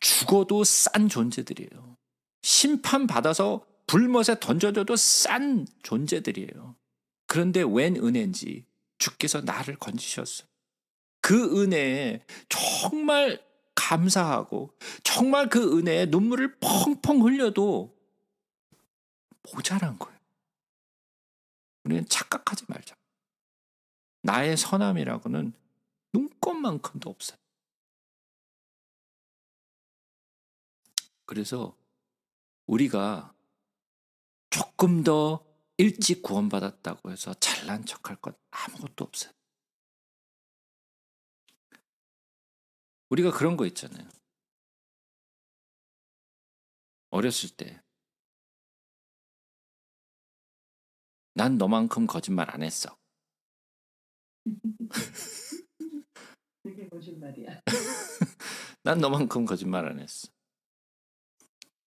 죽어도 싼 존재들이에요. 심판받아서 불못에 던져줘도 싼 존재들이에요. 그런데 웬 은혜인지 주께서 나를 건지셨어요. 그 은혜에 정말 감사하고 정말 그 은혜에 눈물을 펑펑 흘려도 모자란 거예요. 우리는 착각하지 말자. 나의 선함이라고는 눈꽃만큼도 없어요. 그래서 우리가 조금 더 일찍 구원받았다고 해서 잘난 척할 것 아무것도 없어요. 우리가 그런 거 있잖아요. 어렸을 때. 난 너만큼 거짓말 안 했어. 그게 거짓말이야. 난 너만큼 거짓말 안 했어.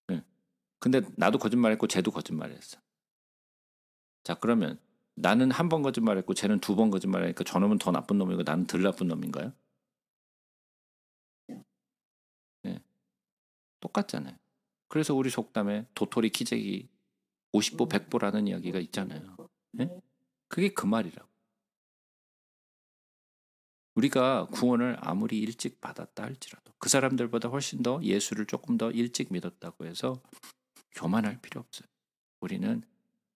네. 근데 나도 거짓말했고 쟤도 거짓말했어. 자 그러면 나는 한 번 거짓말했고 쟤는 두 번 거짓말하니까 저놈은 더 나쁜 놈이고 나는 덜 나쁜 놈인가요? 똑같잖아요. 그래서 우리 속담에 도토리 키재기 50보 100보라는 음. 이야기가 있잖아요. 예? 그게 그 말이라고. 우리가 구원을 아무리 일찍 받았다 할지라도 그 사람들보다 훨씬 더 예수를 조금 더 일찍 믿었다고 해서 교만할 필요 없어요. 우리는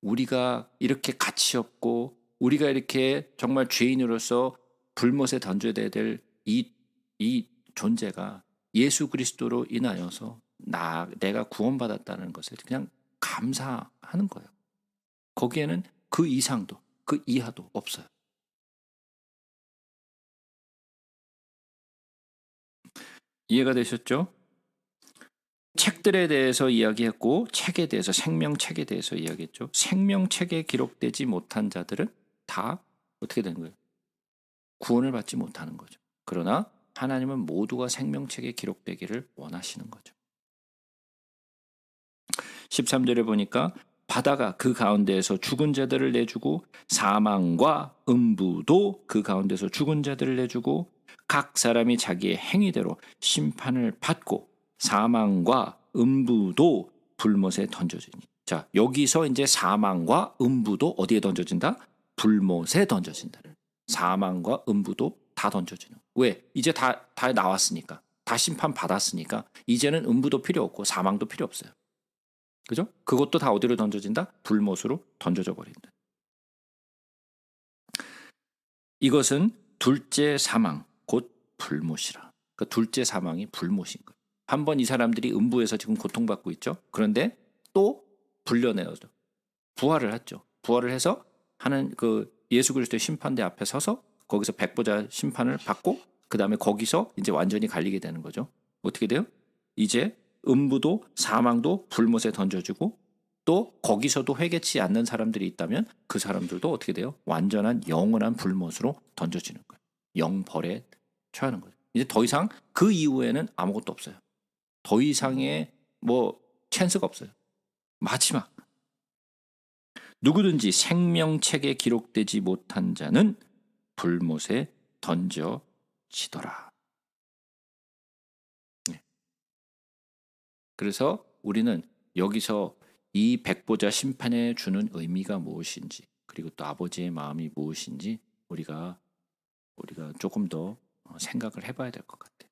우리가 이렇게 가치 없고 우리가 이렇게 정말 죄인으로서 불못에 던져야 될 이 이 존재가 예수 그리스도로 인하여서 나 내가 구원받았다는 것을 그냥 감사하는 거예요. 거기에는 그 이상도 그 이하도 없어요. 이해가 되셨죠? 책들에 대해서 이야기했고 책에 대해서 생명책에 대해서 이야기했죠. 생명책에 기록되지 못한 자들은 다 어떻게 되는 거예요? 구원을 받지 못하는 거죠. 그러나 하나님은 모두가 생명책에 기록되기를 원하시는 거죠. 13절에 보니까 바다가 그 가운데에서 죽은 자들을 내주고 사망과 음부도 그 가운데서 죽은 자들을 내주고 각 사람이 자기의 행위대로 심판을 받고 사망과 음부도 불못에 던져지니. 자, 여기서 이제 사망과 음부도 어디에 던져진다? 불못에 던져진다. 사망과 음부도 다 던져주는. 왜? 이제 다, 다 나왔으니까. 다 심판 받았으니까. 이제는 음부도 필요 없고 사망도 필요 없어요. 그죠? 그것도 다 어디로 던져진다? 불못으로 던져져 버린다. 이것은 둘째 사망, 곧 불못이라. 그러니까 둘째 사망이 불못인 거예요. 한번 이 사람들이 음부에서 지금 고통받고 있죠. 그런데 또 불려내어져. 부활을 했죠. 부활을 해서 하는 그 예수 그리스도의 심판대 앞에 서서 거기서 백보자 심판을 받고 그 다음에 거기서 이제 완전히 갈리게 되는 거죠. 어떻게 돼요? 이제 음부도 사망도 불못에 던져주고 또 거기서도 회개치 않는 사람들이 있다면 그 사람들도 어떻게 돼요? 완전한 영원한 불못으로 던져지는 거예요. 영벌에 처하는 거죠. 이제 더 이상 그 이후에는 아무것도 없어요. 더 이상의 뭐 찬스가 없어요. 마지막 누구든지 생명책에 기록되지 못한 자는 불못에 던져지더라. 네. 그래서 우리는 여기서 이 백보자 심판에 주는 의미가 무엇인지 그리고 또 아버지의 마음이 무엇인지 우리가 우리가 조금 더 생각을 해봐야 될 것 같아요.